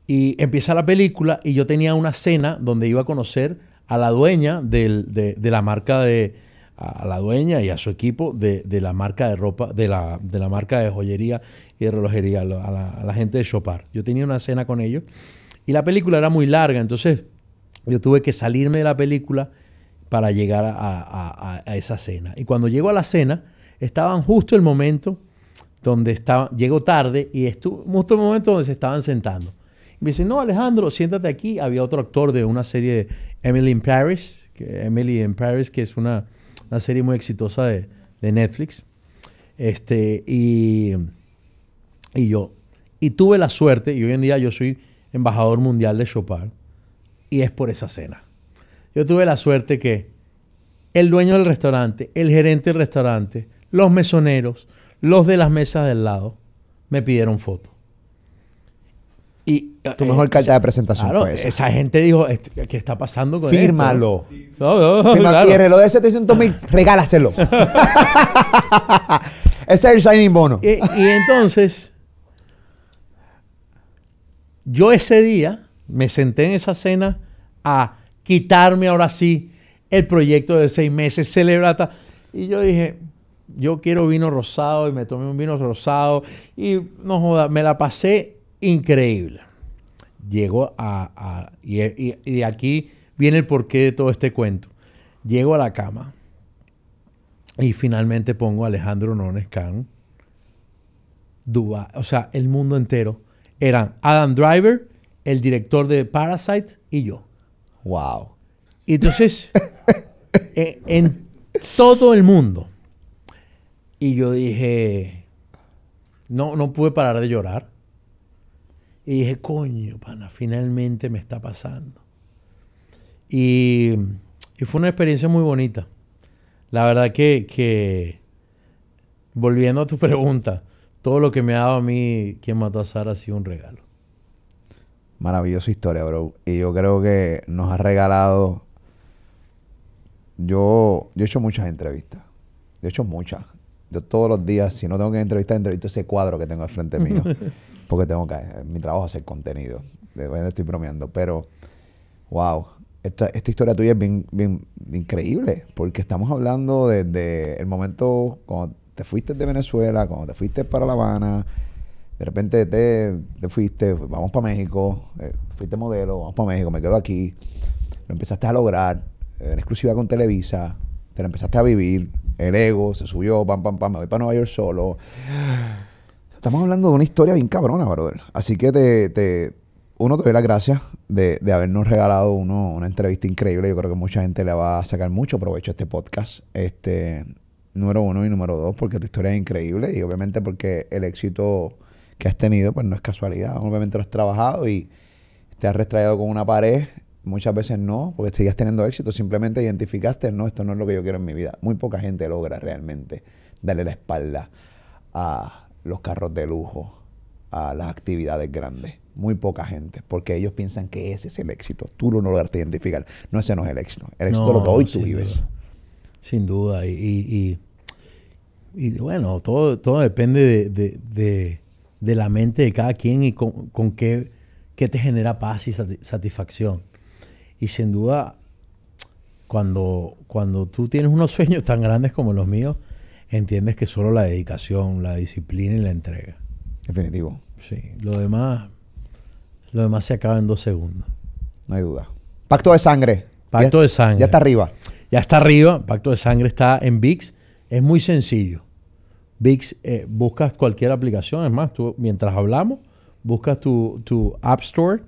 y empieza la película y yo tenía una cena donde iba a conocer a la dueña de, la marca de a la dueña y a su equipo de, la marca de ropa, de la, marca de joyería y de relojería, a la, gente de Chopar. Yo tenía una cena con ellos y la película era muy larga, entonces yo tuve que salirme de la película para llegar a, esa cena. Y cuando llego a la cena, estaban justo el momento donde estaba, llegó tarde y estuvo justo el momento donde se estaban sentando. me dice no, Alejandro, siéntate aquí. Había otro actor de una serie de Emily in Paris, que, Emily in Paris, que es una, serie muy exitosa de, Netflix. Este, y, y yo. Y tuve la suerte, y hoy en día yo soy embajador mundial de Chopin y es por esa cena. Yo tuve la suerte que el dueño del restaurante, el gerente del restaurante, los mesoneros, los de las mesas del lado, me pidieron foto Y, eh, tu mejor carta eh, de presentación fue esa. Esa gente dijo, este, ¿qué está pasando con Fírmalo. esto? No, lo de 700 mil, <laughs> regálaselo. <laughs> Ese es el signing bono. Y, y entonces, yo ese día me senté en esa cena a quitarme ahora sí el proyecto de seis meses, celebrata. Y yo dije, yo quiero vino rosado y me tomé un vino rosado y no joda, me la pasé increíble. Llego a, y, aquí viene el porqué de todo este cuento. Llego a la cama y finalmente pongo a Alejandro Nones Can, o sea, el mundo entero. Eran Adam Driver, el director de Parasite y yo. Wow. Y entonces, <laughs> en, todo el mundo. Y yo dije, no, no pude parar de llorar. Y dije, coño, pana, finalmente me está pasando. Y, fue una experiencia muy bonita. La verdad que, que, volviendo a tu <laughs> pregunta, todo lo que me ha dado a mí, quien mató a Sara, ha sido un regalo maravillosa historia, bro. Y yo creo que nos ha regalado. Yo, yo he hecho muchas entrevistas. Yo he hecho muchas. Yo todos los días, si no tengo que entrevistar, entrevisto ese cuadro que tengo al frente mío. <laughs> porque tengo que. Eh, mi trabajo es hacer contenido. De verdad, estoy bromeando. Pero, wow. Esta, esta historia tuya es bien, bien increíble. Porque estamos hablando desde el momento cuando te fuiste de Venezuela, cuando te fuiste para La Habana de repente te, te fuiste, vamos para México, eh, fuiste modelo, vamos para México, me quedo aquí, lo empezaste a lograr eh, en exclusiva con Televisa, te lo empezaste a vivir, el ego se subió, pam, pam, pam, me voy para Nueva York solo. Estamos hablando de una historia bien cabrona, brother. Así que te, te uno, te doy las gracias de, de habernos regalado uno, una entrevista increíble. Yo creo que mucha gente le va a sacar mucho provecho a este podcast. Este, número uno y número dos, porque tu historia es increíble y obviamente porque el éxito que has tenido, pues no es casualidad. Obviamente lo has trabajado y te has restraído con una pared. Muchas veces no, porque seguías teniendo éxito. Simplemente identificaste, no, esto no es lo que yo quiero en mi vida. Muy poca gente logra realmente darle la espalda a los carros de lujo, a las actividades grandes. Muy poca gente, porque ellos piensan que ese es el éxito. Tú lo no lograste identificar. No, ese no es el éxito. El éxito es lo que hoy tú vives. Sin duda. Y, bueno, todo, depende de de la mente de cada quien y con, qué, qué, te genera paz y satisfacción. Y sin duda, cuando, cuando tú tienes unos sueños tan grandes como los míos, entiendes que solo la dedicación, la disciplina y la entrega. Definitivo. Sí, lo demás, lo demás se acaba en dos segundos. No hay duda. Pacto de sangre. Pacto de sangre. Ya está arriba. Ya está arriba. Pacto de sangre está en VIX. Es muy sencillo. VIX, eh, buscas cualquier aplicación, es más, tú mientras hablamos, buscas tu, App Store,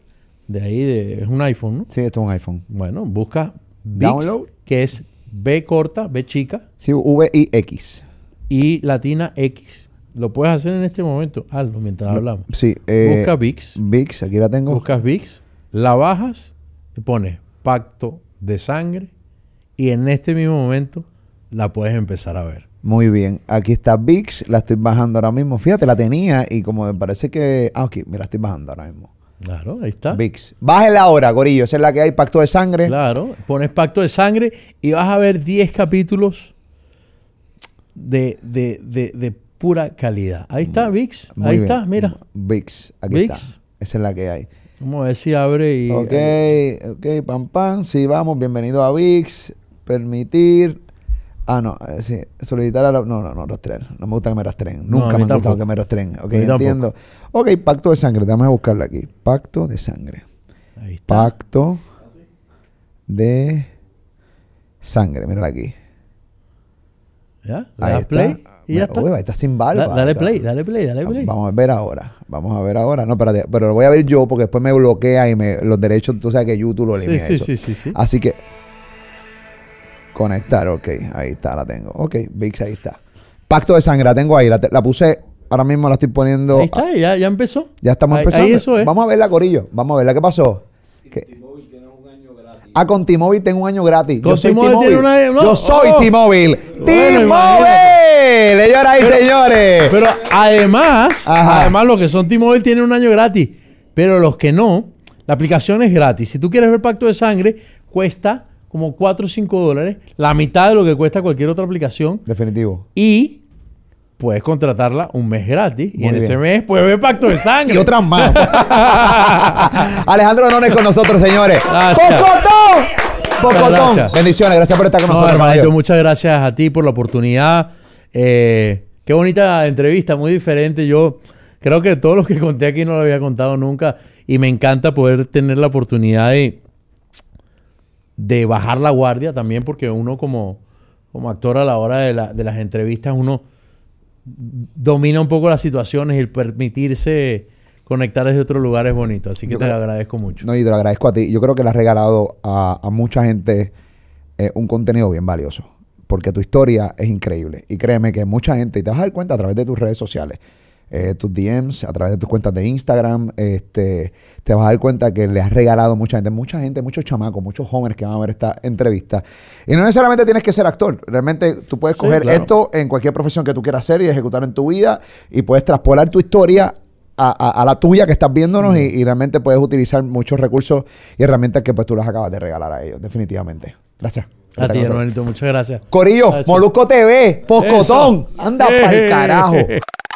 de ahí es un iPhone, ¿no? Sí, esto es un iPhone. Bueno, buscas VIX, que es B corta, B chica. Sí, V I X. Y latina X. Lo puedes hacer en este momento. Hazlo mientras hablamos. Sí. Eh, busca VIX. VIX, aquí la tengo. Buscas VIX, la bajas y pones pacto de sangre y en este mismo momento la puedes empezar a ver. Muy bien, aquí está VIX, la estoy bajando ahora mismo. Fíjate, la tenía y como me parece que... Ah, ok, me la estoy bajando ahora mismo. Claro, ahí está. VIX. Bájela ahora, gorillo, esa es la que hay, Pacto de Sangre. Claro, pones Pacto de Sangre y vas a ver 10 capítulos de, de, de, de pura calidad. Ahí está VIX, ahí está, mira. VIX, aquí está. Esa es la que hay. Vamos a ver si abre y... Ok, ok, pam, pam. Sí, vamos, bienvenido a VIX. Permitir... Ah, no, eh, sí. Solicitar a la. No, no, no, rastrear. No me gusta que me rastreen. Nunca me ha gustado que me rastreen. Ok, entiendo. Ok, pacto de sangre. a buscarla aquí. Pacto de sangre. Ahí está. Pacto de sangre. Mírala aquí. ¿Ya? Le ahí das está. play y ya está. Uy, está sin barba. dale play, dale play, dale play. Vamos a ver ahora. Vamos a ver ahora. No, espérate. Pero lo voy a ver yo porque después me bloquea y me, los derechos, tú sabes que YouTube lo elimina eso. Sí, sí, sí, sí. Así que... Conectar, ok. Ahí está, la tengo. Ok, VIX, ahí está. Pacto de sangre, la tengo ahí. La, puse, ahora mismo la estoy poniendo. Ahí está, ya, empezó. Ya estamos empezando. eso es. Vamos a verla, Corillo. Vamos a verla. ¿Qué pasó? Ah, con T-Mobile tengo un año gratis. Yo soy T-Mobile mobile Yo soy t t ahí, señores. Pero además, además los que son T-Mobile tienen un año gratis, pero los que no, la aplicación es gratis. Si tú quieres ver Pacto de Sangre, cuesta como 4 o 5 dólares, la mitad de lo que cuesta cualquier otra aplicación. Definitivo. Y puedes contratarla un mes gratis y en ese mes puedes ver Pacto de <laughs> Sangre. y otras más. <laughs> Alejandro Nones con nosotros, señores. ¡Pocotón! ¡Pocotón! Bendiciones, gracias por estar con nosotros. muchas gracias a ti por la oportunidad. Eh, qué bonita entrevista, muy diferente. Yo creo que todos los que conté aquí no lo había contado nunca y me encanta poder tener la oportunidad de de bajar la guardia también, porque uno como, como actor a la hora de, las entrevistas, uno domina un poco las situaciones y el permitirse conectar desde otro lugar es bonito. Así que te lo agradezco mucho. No, y te lo agradezco a ti. Yo creo que le has regalado a, mucha gente eh, un contenido bien valioso. Porque tu historia es increíble. Y créeme que mucha gente, y te vas a dar cuenta a través de tus redes sociales, eh, tus DMs, a través de tus cuentas de Instagram, este, te vas a dar cuenta que le has regalado mucha gente, mucha gente, muchos chamacos, muchos homers que van a ver esta entrevista. Y no necesariamente tienes que ser actor, realmente tú puedes coger esto en cualquier profesión que tú quieras hacer y ejecutar en tu vida y puedes traspolar tu historia a, la tuya que estás viéndonos y, realmente puedes utilizar muchos recursos y herramientas que pues tú las acabas de regalar a ellos, definitivamente. Gracias. A ti, Roberto, muchas gracias. Corillo, Moluco Molusco TV, Poscotón, anda para el carajo. <laughs>